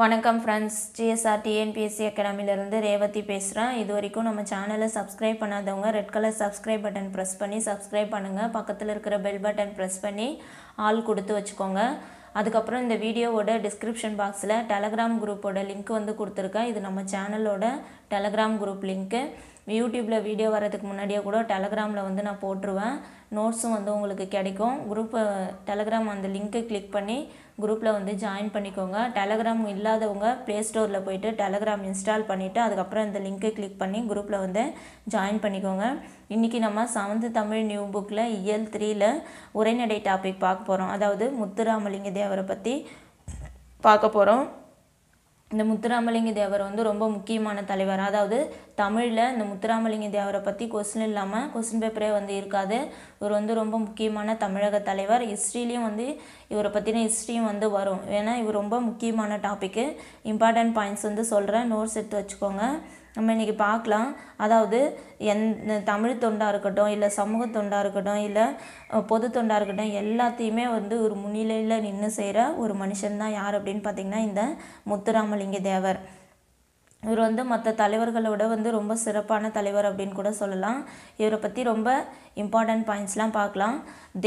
வணக்கம் friends GSR TNPSC அகாடமியிலேருந்து ரேவதி பேசுகிறேன் இது வரைக்கும் நம்ம சேனலை சப்ஸ்கிரைப் பண்ணாதவங்க red colour subscribe button press பண்ணி சப்ஸ்கிரைப் பண்ணுங்கள் பக்கத்தில் இருக்கிற பெல் பட்டன் ப்ரெஸ் பண்ணி ஆள் கொடுத்து வச்சுக்கோங்க அதுக்கப்புறம் இந்த வீடியோவோட டிஸ்கிரிப்ஷன் பாக்ஸில் டெலகிராம் குரூப்போட லிங்க் வந்து கொடுத்துருக்கேன் இது நம்ம சேனலோட டெலகிராம் குரூப் லிங்க்கு யூடியூப்பில் வீடியோ வரதுக்கு முன்னாடியே கூட டெலகிராமில் வந்து நான் போட்டுருவேன் நோட்ஸும் வந்து உங்களுக்கு கிடைக்கும் குரூப்பு டெலகிராம் அந்த லிங்க்கை கிளிக் பண்ணி குரூப்பில் வந்து ஜாயின் பண்ணிக்கோங்க டெலகிராம் இல்லாதவங்க ப்ளே ஸ்டோரில் போயிட்டு டெலகிராம் இன்ஸ்டால் பண்ணிவிட்டு அதுக்கப்புறம் இந்த லிங்க்கை கிளிக் பண்ணி குரூப்பில் வந்து ஜாயின் பண்ணிக்கோங்க இன்றைக்கி நம்ம செவன்த்து தமிழ் நியூ புக்கில் இயல் த்ரீயில் உரைநடை டாபிக் பார்க்க போகிறோம் அதாவது முத்துராமலிங்க தேவரை பற்றி பார்க்க போகிறோம் இந்த முத்துராமலிங்க தேவர் வந்து ரொம்ப முக்கியமான தலைவர் அதாவது தமிழில் இந்த முத்துராமலிங்க தேவரை பற்றி கொஸ்டின் இல்லாமல் கொஸ்டின் பேப்பரே வந்து இருக்காது இவர் வந்து ரொம்ப முக்கியமான தமிழக தலைவர் ஹிஸ்ட்ரிலையும் வந்து இவரை பற்றின ஹிஸ்ட்ரியும் வந்து வரும் ஏன்னா இவர் ரொம்ப முக்கியமான டாப்பிக்கு இம்பார்ட்டன்ட் பாயிண்ட்ஸ் வந்து சொல்கிறேன் நோட்ஸ் எடுத்து வச்சுக்கோங்க நம்ம இன்றைக்கி பார்க்கலாம் அதாவது எந் தமிழ் தொண்டாக இருக்கட்டும் இல்லை சமூக தொண்டாக இருக்கட்டும் இல்லை பொது தொண்டாக இருக்கட்டும் எல்லாத்தையுமே வந்து ஒரு முன்னிலையில் நின்று செய்கிற ஒரு மனுஷன் தான் யார் அப்படின்னு பார்த்திங்கன்னா இந்த முத்துராமலிங்க தேவர் இவர் வந்து மற்ற தலைவர்களோட வந்து ரொம்ப சிறப்பான தலைவர் அப்படின்னு கூட சொல்லலாம் இவரை பற்றி ரொம்ப இம்பார்ட்டன்ட் பாயிண்ட்ஸ்லாம் பார்க்கலாம்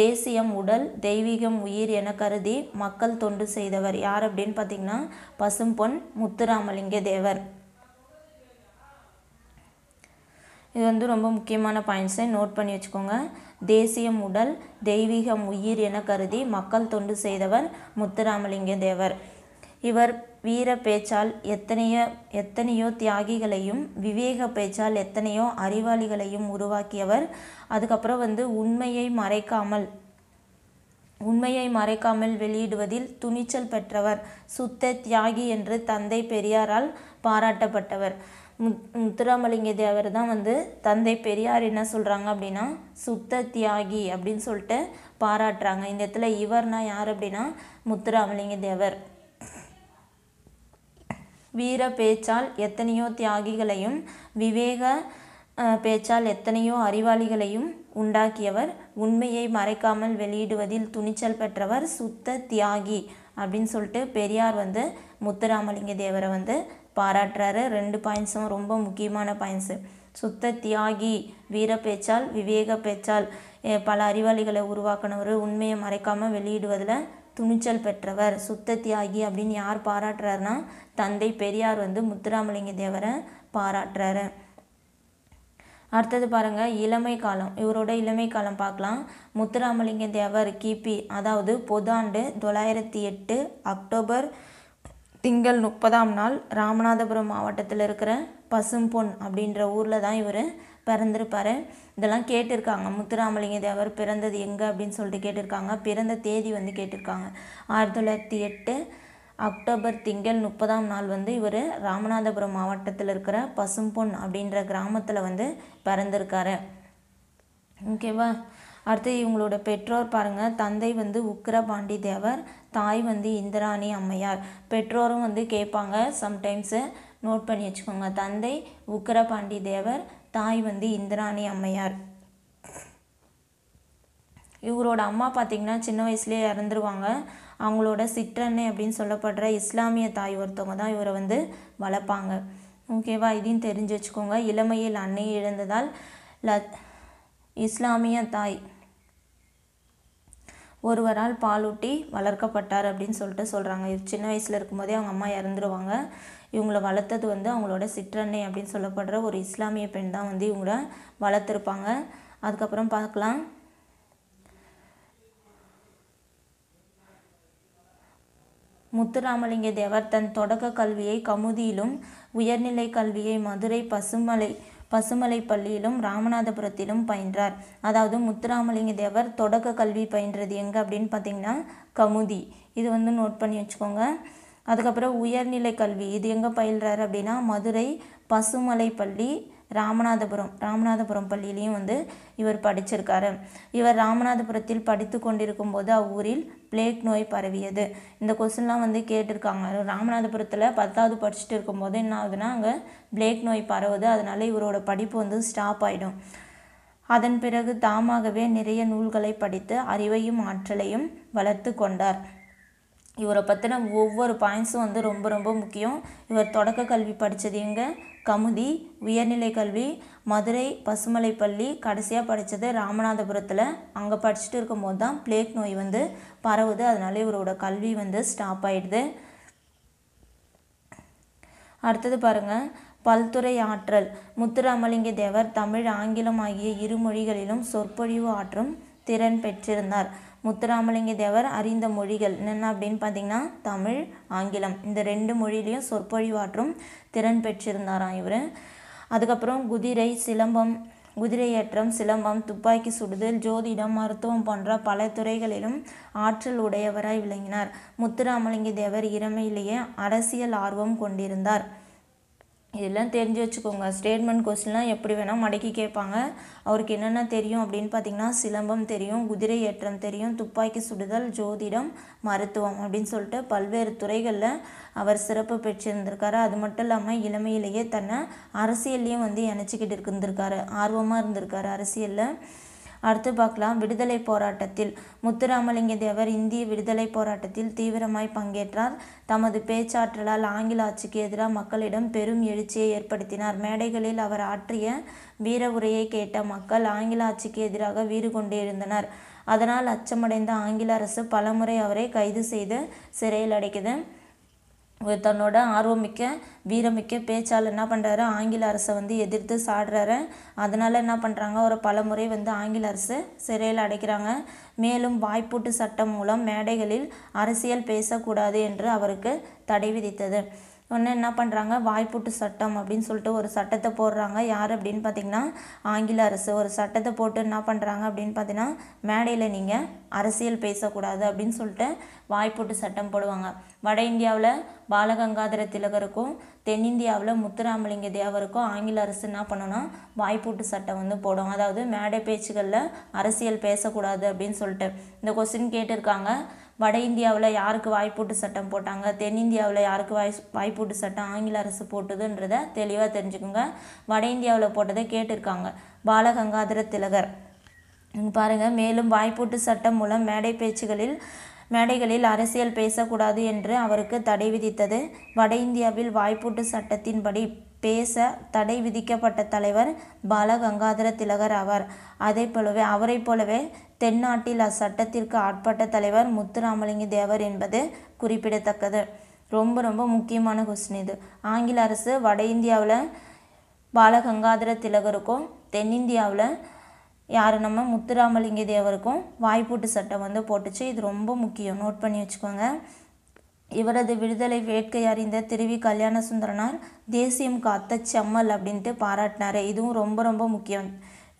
தேசியம் உடல் தெய்வீகம் உயிர் என கருதி மக்கள் தொண்டு செய்தவர் யார் அப்படின்னு பார்த்திங்கன்னா பசும்பொன் முத்துராமலிங்க தேவர் இது வந்து ரொம்ப முக்கியமான பாயிண்ட்ஸை நோட் பண்ணி வச்சுக்கோங்க தேசியம் உடல் தெய்வீகம் உயிர் என கருதி மக்கள் தொண்டு செய்தவர் முத்துராமலிங்க தேவர் இவர் வீர பேச்சால் எத்தனையோ எத்தனையோ தியாகிகளையும் விவேக பேச்சால் எத்தனையோ அறிவாளிகளையும் உருவாக்கியவர் அதுக்கப்புறம் வந்து உண்மையை மறைக்காமல் உண்மையை மறைக்காமல் வெளியிடுவதில் துணிச்சல் பெற்றவர் சுத்த தியாகி என்று தந்தை பெரியாரால் பாராட்டப்பட்டவர் முத்துராமலிங்க தேவர் தான் வந்து தந்தை பெரியார் என்ன சொல்கிறாங்க அப்படின்னா சுத்த தியாகி அப்படின்னு சொல்லிட்டு பாராட்டுறாங்க இந்த இடத்துல இவர்னா யார் அப்படின்னா முத்துராமலிங்க தேவர் வீர பேச்சால் எத்தனையோ தியாகிகளையும் விவேக பேச்சால் எத்தனையோ அறிவாளிகளையும் உண்டாக்கியவர் உண்மையை மறைக்காமல் வெளியிடுவதில் துணிச்சல் பெற்றவர் சுத்த தியாகி அப்படின்னு சொல்லிட்டு பெரியார் வந்து முத்துராமலிங்க தேவரை வந்து பாராட்டுறாரு ரெண்டு பாயிண்ட்ஸும் ரொம்ப முக்கியமான பாயிண்ட்ஸு சுத்த தியாகி வீர பேச்சால் விவேக பேச்சால் பல அறிவாளிகளை உருவாக்கினவர் உண்மையை மறைக்காமல் வெளியிடுவதில் துணிச்சல் பெற்றவர் சுத்த தியாகி அப்படின்னு யார் பாராட்டுறாருன்னா தந்தை பெரியார் வந்து முத்துராமலிங்க தேவரை பாராட்டுறாரு அடுத்தது பாருங்கள் இளமை காலம் இவரோட இளமை காலம் பார்க்கலாம் முத்துராமலிங்க தேவர் கிபி அதாவது பொது ஆண்டு தொள்ளாயிரத்தி எட்டு அக்டோபர் திங்கள் முப்பதாம் நாள் ராமநாதபுரம் மாவட்டத்தில் இருக்கிற பசும்பொன் அப்படின்ற ஊரில் தான் இவர் பிறந்திருப்பார் இதெல்லாம் கேட்டிருக்காங்க முத்துராமலிங்க தேவர் பிறந்தது எங்கே அப்படின்னு சொல்லிட்டு கேட்டிருக்காங்க பிறந்த தேதி வந்து கேட்டிருக்காங்க ஆயிரத்தி தொள்ளாயிரத்தி எட்டு அக்டோபர் திங்கள் முப்பதாம் நாள் வந்து இவர் ராமநாதபுரம் மாவட்டத்தில் இருக்கிற பசும்பொன் அப்படின்ற கிராமத்தில் வந்து பிறந்திருக்காரு ஓகேவா அடுத்து இவங்களோட பெற்றோர் பாருங்கள் தந்தை வந்து உக்கிரபாண்டி தேவர் தாய் வந்து இந்திராணி அம்மையார் பெற்றோரும் வந்து கேட்பாங்க சம்டைம்ஸு நோட் பண்ணி வச்சுக்கோங்க தந்தை உக்கரபாண்டி தேவர் தாய் வந்து இந்திராணி அம்மையார் இவரோட அம்மா பார்த்திங்கன்னா சின்ன வயசுலேயே இறந்துருவாங்க அவங்களோட சிற்றன்னை அப்படின்னு சொல்லப்படுற இஸ்லாமிய தாய் ஒருத்தவங்க தான் இவரை வந்து வளர்ப்பாங்க ஓகேவா இதையும் தெரிஞ்சு வச்சுக்கோங்க இளமையில் அன்னை இழந்ததால் ல இஸ்லாமிய தாய் ஒருவரால் பாலூட்டி வளர்க்கப்பட்டார் அப்படின்னு சொல்லிட்டு சொல்கிறாங்க சின்ன வயசில் இருக்கும்போதே அவங்க அம்மா இறந்துருவாங்க இவங்களை வளர்த்தது வந்து அவங்களோட சிற்றன்னை அப்படின்னு சொல்லப்படுற ஒரு இஸ்லாமிய பெண் தான் வந்து இவங்கள வளர்த்துருப்பாங்க அதுக்கப்புறம் பார்க்கலாம் முத்துராமலிங்க தேவர் தன் தொடக்க கல்வியை கமுதியிலும் உயர்நிலை கல்வியை மதுரை பசுமலை பசுமலை பள்ளியிலும் ராமநாதபுரத்திலும் பயின்றார் அதாவது முத்துராமலிங்க தேவர் தொடக்க கல்வி பயின்றது எங்கே அப்படின்னு பார்த்தீங்கன்னா கமுதி இது வந்து நோட் பண்ணி வச்சுக்கோங்க அதுக்கப்புறம் உயர்நிலை கல்வி இது எங்கே பயில்றாரு அப்படின்னா மதுரை பசுமலை பள்ளி ராமநாதபுரம் ராமநாதபுரம் பள்ளியிலையும் வந்து இவர் படிச்சிருக்காரு இவர் ராமநாதபுரத்தில் படித்து கொண்டிருக்கும் போது அவ்வூரில் பிளேக் நோய் பரவியது இந்த கொஸ்டின்லாம் வந்து கேட்டிருக்காங்க ராமநாதபுரத்தில் பத்தாவது படிச்சுட்டு இருக்கும்போது என்ன ஆகுதுன்னா அங்கே பிளேக் நோய் பரவுது அதனால இவரோட படிப்பு வந்து ஸ்டாப் ஆகிடும் அதன் பிறகு தாமாகவே நிறைய நூல்களை படித்து அறிவையும் ஆற்றலையும் வளர்த்து கொண்டார் இவரை பற்றின ஒவ்வொரு பாயிண்ட்ஸும் வந்து ரொம்ப ரொம்ப முக்கியம் இவர் தொடக்க கல்வி படித்தது எங்கே கமுதி உயர்நிலை கல்வி மதுரை பசுமலைப்பள்ளி கடைசியாக படித்தது ராமநாதபுரத்தில் அங்கே படிச்சுட்டு இருக்கும்போது தான் பிளேக் நோய் வந்து பரவுது அதனால இவரோட கல்வி வந்து ஸ்டாப் ஆகிடுது அடுத்தது பாருங்கள் பல்துறை ஆற்றல் முத்துராமலிங்க தேவர் தமிழ் ஆங்கிலம் ஆகிய இரு மொழிகளிலும் சொற்பொழிவு ஆற்றும் திறன் பெற்றிருந்தார் முத்துராமலிங்க தேவர் அறிந்த மொழிகள் என்னென்ன அப்படின்னு பார்த்தீங்கன்னா தமிழ் ஆங்கிலம் இந்த ரெண்டு மொழியிலையும் சொற்பொழிவாற்றும் திறன் பெற்றிருந்தாராம் இவர் அதுக்கப்புறம் குதிரை சிலம்பம் குதிரையேற்றம் சிலம்பம் துப்பாக்கி சுடுதல் ஜோதிடம் மருத்துவம் போன்ற பல துறைகளிலும் ஆற்றல் உடையவராய் விளங்கினார் முத்துராமலிங்க தேவர் இறமையிலேயே அரசியல் ஆர்வம் கொண்டிருந்தார் இதெல்லாம் தெரிஞ்சு வச்சுக்கோங்க ஸ்டேட்மெண்ட் கொஸ்டின்லாம் எப்படி வேணால் மடக்கி கேட்பாங்க அவருக்கு என்னென்ன தெரியும் அப்படின்னு பார்த்தீங்கன்னா சிலம்பம் தெரியும் குதிரை ஏற்றம் தெரியும் துப்பாக்கி சுடுதல் ஜோதிடம் மருத்துவம் அப்படின்னு சொல்லிட்டு பல்வேறு துறைகளில் அவர் சிறப்பு பெற்றிருந்திருக்காரு அது மட்டும் இல்லாமல் இளமையிலேயே தன்னை அரசியல்லையும் வந்து இணைச்சிக்கிட்டு இருந்திருக்காரு ஆர்வமாக இருந்திருக்காரு அரசியலில் அடுத்து பார்க்கலாம் விடுதலை போராட்டத்தில் முத்துராமலிங்க தேவர் இந்திய விடுதலை போராட்டத்தில் தீவிரமாய் பங்கேற்றார் தமது பேச்சாற்றலால் ஆங்கில ஆட்சிக்கு எதிராக மக்களிடம் பெரும் எழுச்சியை ஏற்படுத்தினார் மேடைகளில் அவர் ஆற்றிய வீர உரையை கேட்ட மக்கள் ஆங்கில ஆட்சிக்கு எதிராக வீறு இருந்தனர் அதனால் அச்சமடைந்த ஆங்கில அரசு பலமுறை அவரை கைது செய்து சிறையில் அடைக்குது தன்னோட ஆர்வமிக்க வீரமிக்க பேச்சால் என்ன பண்ணுறாரு ஆங்கில அரசை வந்து எதிர்த்து சாடுறாரு அதனால் என்ன பண்ணுறாங்க ஒரு பலமுறை வந்து ஆங்கில அரசு சிறையில் அடைக்கிறாங்க மேலும் வாய்ப்பூட்டு சட்டம் மூலம் மேடைகளில் அரசியல் பேசக்கூடாது என்று அவருக்கு தடை விதித்தது உடனே என்ன பண்ணுறாங்க வாய்ப்பூட்டு சட்டம் அப்படின்னு சொல்லிட்டு ஒரு சட்டத்தை போடுறாங்க யார் அப்படின்னு பார்த்தீங்கன்னா ஆங்கில அரசு ஒரு சட்டத்தை போட்டு என்ன பண்ணுறாங்க அப்படின்னு பார்த்தீங்கன்னா மேடையில் நீங்கள் அரசியல் பேசக்கூடாது அப்படின்னு சொல்லிட்டு வாய்ப்பூட்டு சட்டம் போடுவாங்க வட இந்தியாவில் பாலகங்காதர திலகருக்கும் தென்னிந்தியாவில் முத்துராமலிங்க தேவருக்கும் ஆங்கில அரசு என்ன பண்ணோன்னா வாய்ப்பூட்டு சட்டம் வந்து போடும் அதாவது மேடை பேச்சுகளில் அரசியல் பேசக்கூடாது அப்படின்னு சொல்லிட்டு இந்த கொஸ்டின் கேட்டிருக்காங்க வட இந்தியாவில் யாருக்கு வாய்ப்பூட்டு சட்டம் போட்டாங்க தென்னிந்தியாவில் யாருக்கு வாய் வாய்ப்பூட்டு சட்டம் ஆங்கில அரசு போட்டதுன்றதை தெளிவாக தெரிஞ்சுக்கோங்க வட இந்தியாவில் போட்டதை கேட்டிருக்காங்க பாலகங்காதர திலகர் பாருங்கள் மேலும் வாய்ப்பூட்டு சட்டம் மூலம் மேடை பேச்சுகளில் மேடைகளில் அரசியல் பேசக்கூடாது என்று அவருக்கு தடை விதித்தது வட இந்தியாவில் வாய்ப்பூட்டு சட்டத்தின்படி பேச தடை விதிக்கப்பட்ட தலைவர் பாலகங்காதர திலகர் ஆவார் அதே போலவே அவரை போலவே தென்னாட்டில் அச்சட்டத்திற்கு ஆட்பட்ட தலைவர் முத்துராமலிங்க தேவர் என்பது குறிப்பிடத்தக்கது ரொம்ப ரொம்ப முக்கியமான கொஸ்டின் இது ஆங்கில அரசு வட இந்தியாவில் பாலகங்காதர திலகருக்கும் தென்னிந்தியாவில் யார் நம்ம முத்துராமலிங்க தேவருக்கும் வாய்ப்பூட்டு சட்டம் வந்து போட்டுச்சு இது ரொம்ப முக்கியம் நோட் பண்ணி வச்சுக்கோங்க இவரது விடுதலை வேட்கை அறிந்த திருவி கல்யாண சுந்தரனார் தேசியம் காத்த செம்மல் அப்படின்ட்டு பாராட்டினார் இதுவும் ரொம்ப ரொம்ப முக்கியம்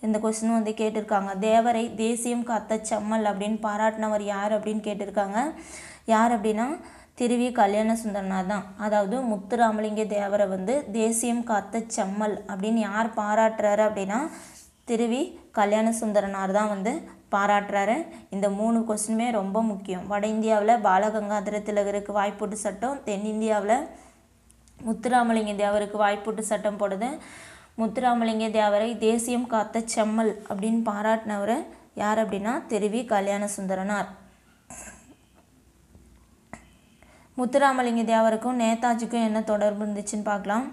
இந்த கொஸ்டின் வந்து கேட்டிருக்காங்க தேவரை தேசியம் காத்த செம்மல் அப்படின்னு பாராட்டினவர் யார் அப்படின்னு கேட்டிருக்காங்க யார் அப்படின்னா திருவி கல்யாண சுந்தரனார் தான் அதாவது முத்துராமலிங்க தேவரை வந்து தேசியம் காத்த செம்மல் அப்படின்னு யார் பாராட்டுறாரு அப்படின்னா திருவி கல்யாண சுந்தரனார் தான் வந்து பாராட்டுறாரு இந்த மூணு கொஸ்டினுமே ரொம்ப முக்கியம் வட இந்தியாவில் பாலகங்காதர திலகருக்கு வாய்ப்புட்டு சட்டம் தென்னிந்தியாவில் முத்துராமலிங்க தேவருக்கு வாய்ப்புட்டு சட்டம் போடுது முத்துராமலிங்க தேவரை தேசியம் காத்த செம்மல் அப்படின்னு பாராட்டினவர் யார் அப்படின்னா தெருவி கல்யாண சுந்தரனார் முத்துராமலிங்க தேவருக்கும் நேதாஜிக்கும் என்ன தொடர்பு இருந்துச்சுன்னு பார்க்கலாம்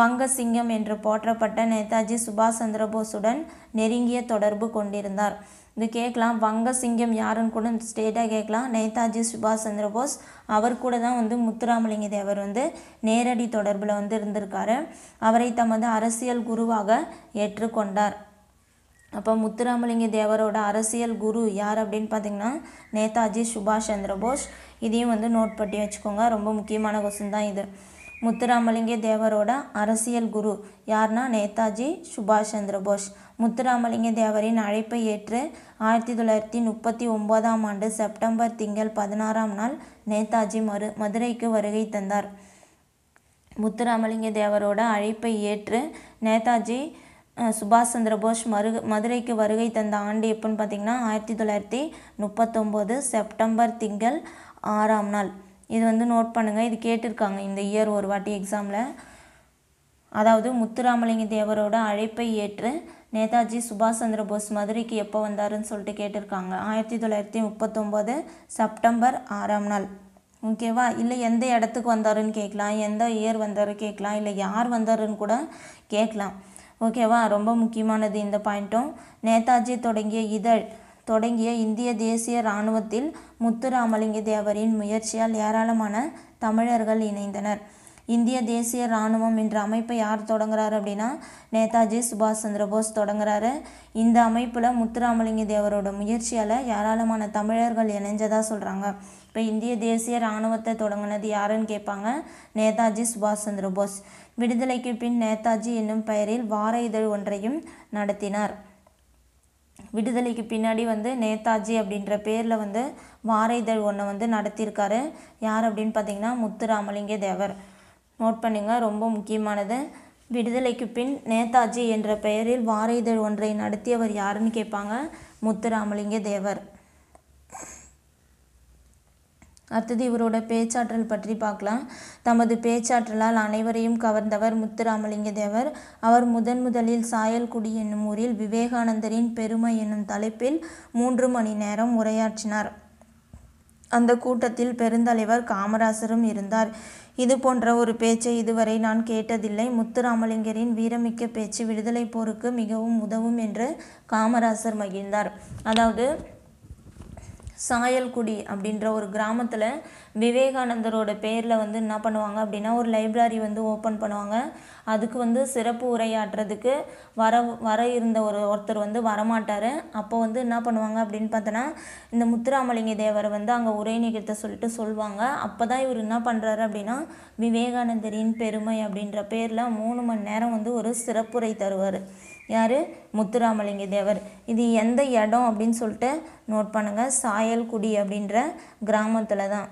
வங்க சிங்கம் என்று போற்றப்பட்ட நேதாஜி சுபாஷ் சந்திரபோஸுடன் நெருங்கிய தொடர்பு கொண்டிருந்தார் இது கேட்கலாம் வங்க சிங்கம் யாருன்னு கூட ஸ்டேட்டாக கேட்கலாம் நேதாஜி சுபாஷ் சந்திர போஸ் அவர் கூட தான் வந்து முத்துராமலிங்க தேவர் வந்து நேரடி தொடர்பில் வந்து இருந்திருக்காரு அவரை தமது அரசியல் குருவாக ஏற்றுக்கொண்டார் அப்போ முத்துராமலிங்க தேவரோட அரசியல் குரு யார் அப்படின்னு பார்த்தீங்கன்னா நேதாஜி சுபாஷ் சந்திர போஸ் இதையும் வந்து நோட் பண்ணி வச்சுக்கோங்க ரொம்ப முக்கியமான கொஸ்டின் தான் இது முத்துராமலிங்க தேவரோட அரசியல் குரு யார்னா நேதாஜி சுபாஷ் சந்திர போஸ் முத்துராமலிங்க தேவரின் அழைப்பை ஏற்று ஆயிரத்தி தொள்ளாயிரத்தி முப்பத்தி ஒன்பதாம் ஆண்டு செப்டம்பர் திங்கள் பதினாறாம் நாள் நேதாஜி மறு மதுரைக்கு வருகை தந்தார் முத்துராமலிங்க தேவரோட அழைப்பை ஏற்று நேதாஜி சுபாஷ் சந்திரபோஸ் மரு மதுரைக்கு வருகை தந்த ஆண்டு எப்போன்னு பார்த்தீங்கன்னா ஆயிரத்தி தொள்ளாயிரத்தி முப்பத்தொம்போது செப்டம்பர் திங்கள் ஆறாம் நாள் இது வந்து நோட் பண்ணுங்கள் இது கேட்டிருக்காங்க இந்த இயர் ஒரு வாட்டி எக்ஸாமில் அதாவது முத்துராமலிங்க தேவரோட அழைப்பை ஏற்று நேதாஜி சுபாஷ் சந்திர போஸ் மதுரைக்கு எப்போ வந்தாருன்னு சொல்லிட்டு கேட்டிருக்காங்க ஆயிரத்தி தொள்ளாயிரத்தி முப்பத்தொம்போது செப்டம்பர் ஆறாம் நாள் ஓகேவா இல்லை எந்த இடத்துக்கு வந்தாருன்னு கேட்கலாம் எந்த இயர் வந்தாரு கேட்கலாம் இல்லை யார் வந்தாருன்னு கூட கேட்கலாம் ஓகேவா ரொம்ப முக்கியமானது இந்த பாயிண்ட்டும் நேதாஜி தொடங்கிய இதழ் தொடங்கிய இந்திய தேசிய இராணுவத்தில் முத்துராமலிங்க தேவரின் முயற்சியால் ஏராளமான தமிழர்கள் இணைந்தனர் இந்திய தேசிய இராணுவம் என்ற அமைப்பை யார் தொடங்குறாரு அப்படின்னா நேதாஜி சுபாஷ் சந்திரபோஸ் தொடங்குறாரு இந்த அமைப்பில் முத்துராமலிங்க தேவரோட முயற்சியால் ஏராளமான தமிழர்கள் இணைஞ்சதாக சொல்கிறாங்க இப்போ இந்திய தேசிய இராணுவத்தை தொடங்கினது யாருன்னு கேட்பாங்க நேதாஜி சுபாஷ் சந்திரபோஸ் விடுதலைக்கு பின் நேதாஜி என்னும் பெயரில் வார இதழ் ஒன்றையும் நடத்தினார் விடுதலைக்கு பின்னாடி வந்து நேதாஜி அப்படின்ற பேரில் வந்து வார இதழ் ஒன்று வந்து நடத்தியிருக்காரு யார் அப்படின்னு பார்த்தீங்கன்னா முத்துராமலிங்க தேவர் நோட் பண்ணுங்க ரொம்ப முக்கியமானது விடுதலைக்கு பின் நேதாஜி என்ற பெயரில் வார இதழ் ஒன்றை நடத்தியவர் யாருன்னு கேட்பாங்க முத்துராமலிங்க தேவர் அடுத்தது இவரோட பேச்சாற்றல் பற்றி பார்க்கலாம் தமது பேச்சாற்றலால் அனைவரையும் கவர்ந்தவர் முத்துராமலிங்க தேவர் அவர் முதன் முதலில் சாயல்குடி என்னும் ஊரில் விவேகானந்தரின் பெருமை என்னும் தலைப்பில் மூன்று மணி நேரம் உரையாற்றினார் அந்த கூட்டத்தில் பெருந்தலைவர் காமராசரும் இருந்தார் இது போன்ற ஒரு பேச்சை இதுவரை நான் கேட்டதில்லை முத்துராமலிங்கரின் வீரமிக்க பேச்சு விடுதலை போருக்கு மிகவும் உதவும் என்று காமராசர் மகிழ்ந்தார் அதாவது சாயல்குடி அப்படின்ற ஒரு கிராமத்தில் விவேகானந்தரோட பேரில் வந்து என்ன பண்ணுவாங்க அப்படின்னா ஒரு லைப்ரரி வந்து ஓப்பன் பண்ணுவாங்க அதுக்கு வந்து சிறப்பு உரையாற்றுறதுக்கு வர வர இருந்த ஒரு ஒருத்தர் வந்து வரமாட்டார் அப்போ வந்து என்ன பண்ணுவாங்க அப்படின்னு பார்த்தோன்னா இந்த முத்துராமலிங்க தேவரை வந்து அங்கே உரை நிகழ்த்த சொல்லிட்டு சொல்லுவாங்க அப்போ தான் இவர் என்ன பண்ணுறாரு அப்படின்னா விவேகானந்தரின் பெருமை அப்படின்ற பேரில் மூணு மணி நேரம் வந்து ஒரு சிறப்புரை தருவார் யார் முத்துராமலிங்க தேவர் இது எந்த இடம் அப்படின்னு சொல்லிட்டு நோட் பண்ணுங்கள் சாயல்குடி அப்படின்ற கிராமத்தில் தான்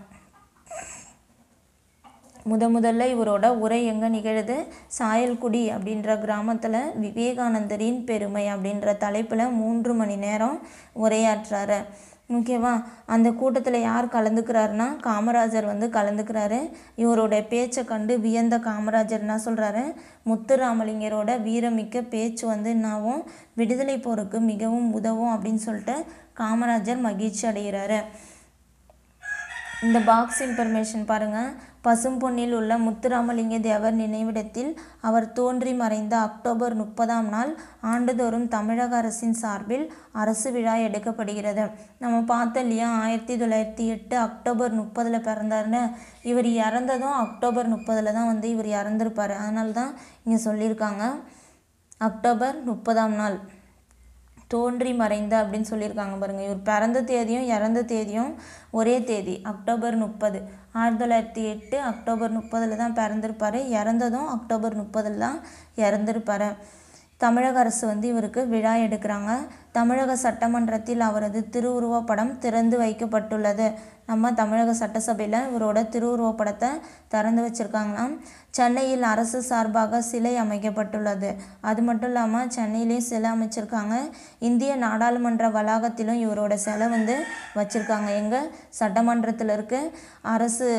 முத முதல்ல இவரோட உரை எங்கே நிகழுது சாயல்குடி அப்படின்ற கிராமத்தில் விவேகானந்தரின் பெருமை அப்படின்ற தலைப்பில் மூன்று மணி நேரம் உரையாற்றுறாரு ஓகேவா அந்த கூட்டத்தில் யார் கலந்துக்கிறாருன்னா காமராஜர் வந்து கலந்துக்கிறாரு இவருடைய பேச்சை கண்டு வியந்த காமராஜர் என்ன சொல்கிறாரு முத்துராமலிங்கரோட வீரமிக்க பேச்சு வந்து என்னாவும் விடுதலை போருக்கு மிகவும் உதவும் அப்படின்னு சொல்லிட்டு காமராஜர் மகிழ்ச்சி அடைகிறாரு இந்த பாக்ஸ் இன்ஃபர்மேஷன் பாருங்கள் பசும்பொன்னில் உள்ள முத்துராமலிங்க தேவர் நினைவிடத்தில் அவர் தோன்றி மறைந்த அக்டோபர் முப்பதாம் நாள் ஆண்டுதோறும் தமிழக அரசின் சார்பில் அரசு விழா எடுக்கப்படுகிறது நம்ம பார்த்தோம் இல்லையா ஆயிரத்தி தொள்ளாயிரத்தி எட்டு அக்டோபர் முப்பதில் பிறந்தாருன்னு இவர் இறந்ததும் அக்டோபர் முப்பதில் தான் வந்து இவர் இறந்துருப்பார் அதனால தான் இங்கே சொல்லியிருக்காங்க அக்டோபர் முப்பதாம் நாள் தோன்றி மறைந்த அப்படின்னு சொல்லியிருக்காங்க பாருங்க இவர் பிறந்த தேதியும் இறந்த தேதியும் ஒரே தேதி அக்டோபர் முப்பது ஆயிரத்தி தொள்ளாயிரத்தி எட்டு அக்டோபர் முப்பதில் தான் பிறந்திருப்பாரு இறந்ததும் அக்டோபர் முப்பதில் தான் இறந்திருப்பார் தமிழக அரசு வந்து இவருக்கு விழா எடுக்கிறாங்க தமிழக சட்டமன்றத்தில் அவரது திருவுருவப்படம் திறந்து வைக்கப்பட்டுள்ளது நம்ம தமிழக சட்டசபையில் இவரோட திருவுருவப்படத்தை திறந்து வச்சுருக்காங்களாம் சென்னையில் அரசு சார்பாக சிலை அமைக்கப்பட்டுள்ளது அது மட்டும் இல்லாமல் சென்னையிலேயும் சிலை அமைச்சிருக்காங்க இந்திய நாடாளுமன்ற வளாகத்திலும் இவரோட சிலை வந்து வச்சுருக்காங்க எங்கள் சட்டமன்றத்தில் இருக்க அரசு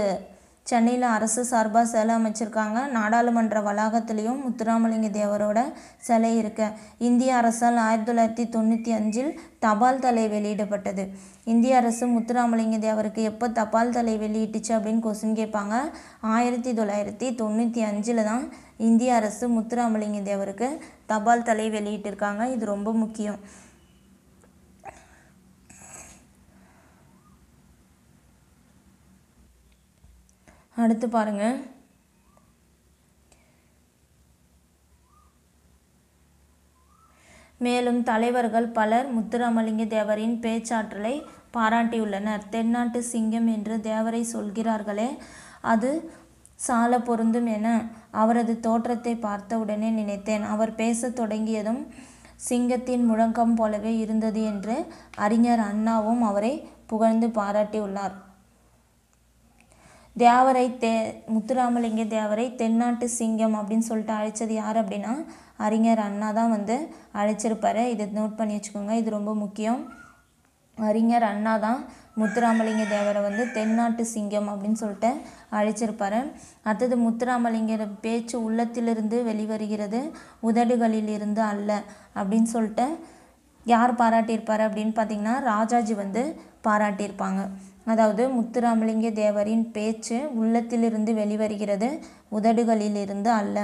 சென்னையில் அரசு சார்பாக சிலை அமைச்சிருக்காங்க நாடாளுமன்ற வளாகத்திலையும் முத்துராமலிங்க தேவரோட சிலை இருக்கு இந்திய அரசால் ஆயிரத்தி தொள்ளாயிரத்தி தொண்ணூற்றி அஞ்சில் தபால் தலை வெளியிடப்பட்டது இந்திய அரசு முத்துராமலிங்க தேவருக்கு எப்போ தபால் தலை வெளியிட்டுச்சு அப்படின்னு கொஸ்டின் கேட்பாங்க ஆயிரத்தி தொள்ளாயிரத்தி தொண்ணூற்றி அஞ்சில் தான் இந்திய அரசு முத்துராமலிங்க தேவருக்கு தபால் தலை வெளியிட்டிருக்காங்க இது ரொம்ப முக்கியம் அடுத்து பாருங்கள் மேலும் தலைவர்கள் பலர் முத்துராமலிங்க தேவரின் பேச்சாற்றலை பாராட்டியுள்ளனர் தென்னாட்டு சிங்கம் என்று தேவரை சொல்கிறார்களே அது சால பொருந்தும் என அவரது தோற்றத்தை பார்த்தவுடனே நினைத்தேன் அவர் பேசத் தொடங்கியதும் சிங்கத்தின் முழக்கம் போலவே இருந்தது என்று அறிஞர் அண்ணாவும் அவரை புகழ்ந்து பாராட்டியுள்ளார் தேவரை தே முத்துராமலிங்க தேவரை தென்னாட்டு சிங்கம் அப்படின்னு சொல்லிட்டு அழைச்சது யார் அப்படின்னா அறிஞர் அண்ணா தான் வந்து அழைச்சிருப்பாரு இதை நோட் பண்ணி வச்சுக்கோங்க இது ரொம்ப முக்கியம் அறிஞர் அண்ணா தான் முத்துராமலிங்க தேவரை வந்து தென்னாட்டு சிங்கம் அப்படின்னு சொல்லிட்டு அழைச்சிருப்பாரு அடுத்தது முத்துராமலிங்கர் பேச்சு உள்ளத்திலிருந்து வெளிவருகிறது உதடுகளில் இருந்து அல்ல அப்படின்னு சொல்லிட்டு யார் பாராட்டியிருப்பார் அப்படின்னு பார்த்தீங்கன்னா ராஜாஜி வந்து பாராட்டியிருப்பாங்க அதாவது முத்துராமலிங்க தேவரின் பேச்சு உள்ளத்திலிருந்து வெளிவருகிறது உதடுகளிலிருந்து அல்ல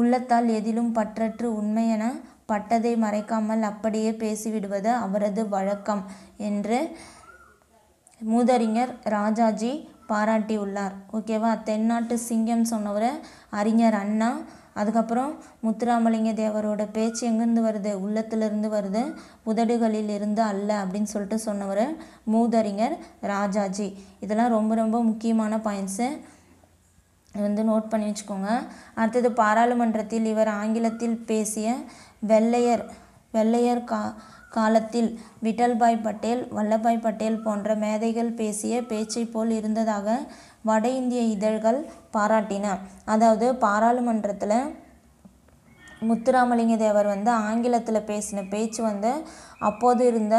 உள்ளத்தால் எதிலும் பற்றற்று உண்மையென பட்டதை மறைக்காமல் அப்படியே பேசிவிடுவது அவரது வழக்கம் என்று மூதறிஞர் ராஜாஜி பாராட்டியுள்ளார் ஓகேவா தென்னாட்டு சிங்கம் சொன்னவரை அறிஞர் அண்ணா அதுக்கப்புறம் முத்துராமலிங்க தேவரோட பேச்சு எங்கேருந்து வருது உள்ளத்திலிருந்து வருது உதடுகளில் இருந்து அல்ல அப்படின்னு சொல்லிட்டு சொன்னவர் மூதறிஞர் ராஜாஜி இதெல்லாம் ரொம்ப ரொம்ப முக்கியமான பாயிண்ட்ஸு வந்து நோட் பண்ணி வச்சுக்கோங்க அடுத்தது பாராளுமன்றத்தில் இவர் ஆங்கிலத்தில் பேசிய வெள்ளையர் வெள்ளையர் கா காலத்தில் விட்டல்பாய் பட்டேல் வல்லபாய் பட்டேல் போன்ற மேதைகள் பேசிய பேச்சை போல் இருந்ததாக வட இந்திய இதழ்கள் பாராட்டின அதாவது பாராளுமன்றத்தில் முத்துராமலிங்க தேவர் வந்து ஆங்கிலத்தில் பேசின பேச்சு வந்து அப்போது இருந்த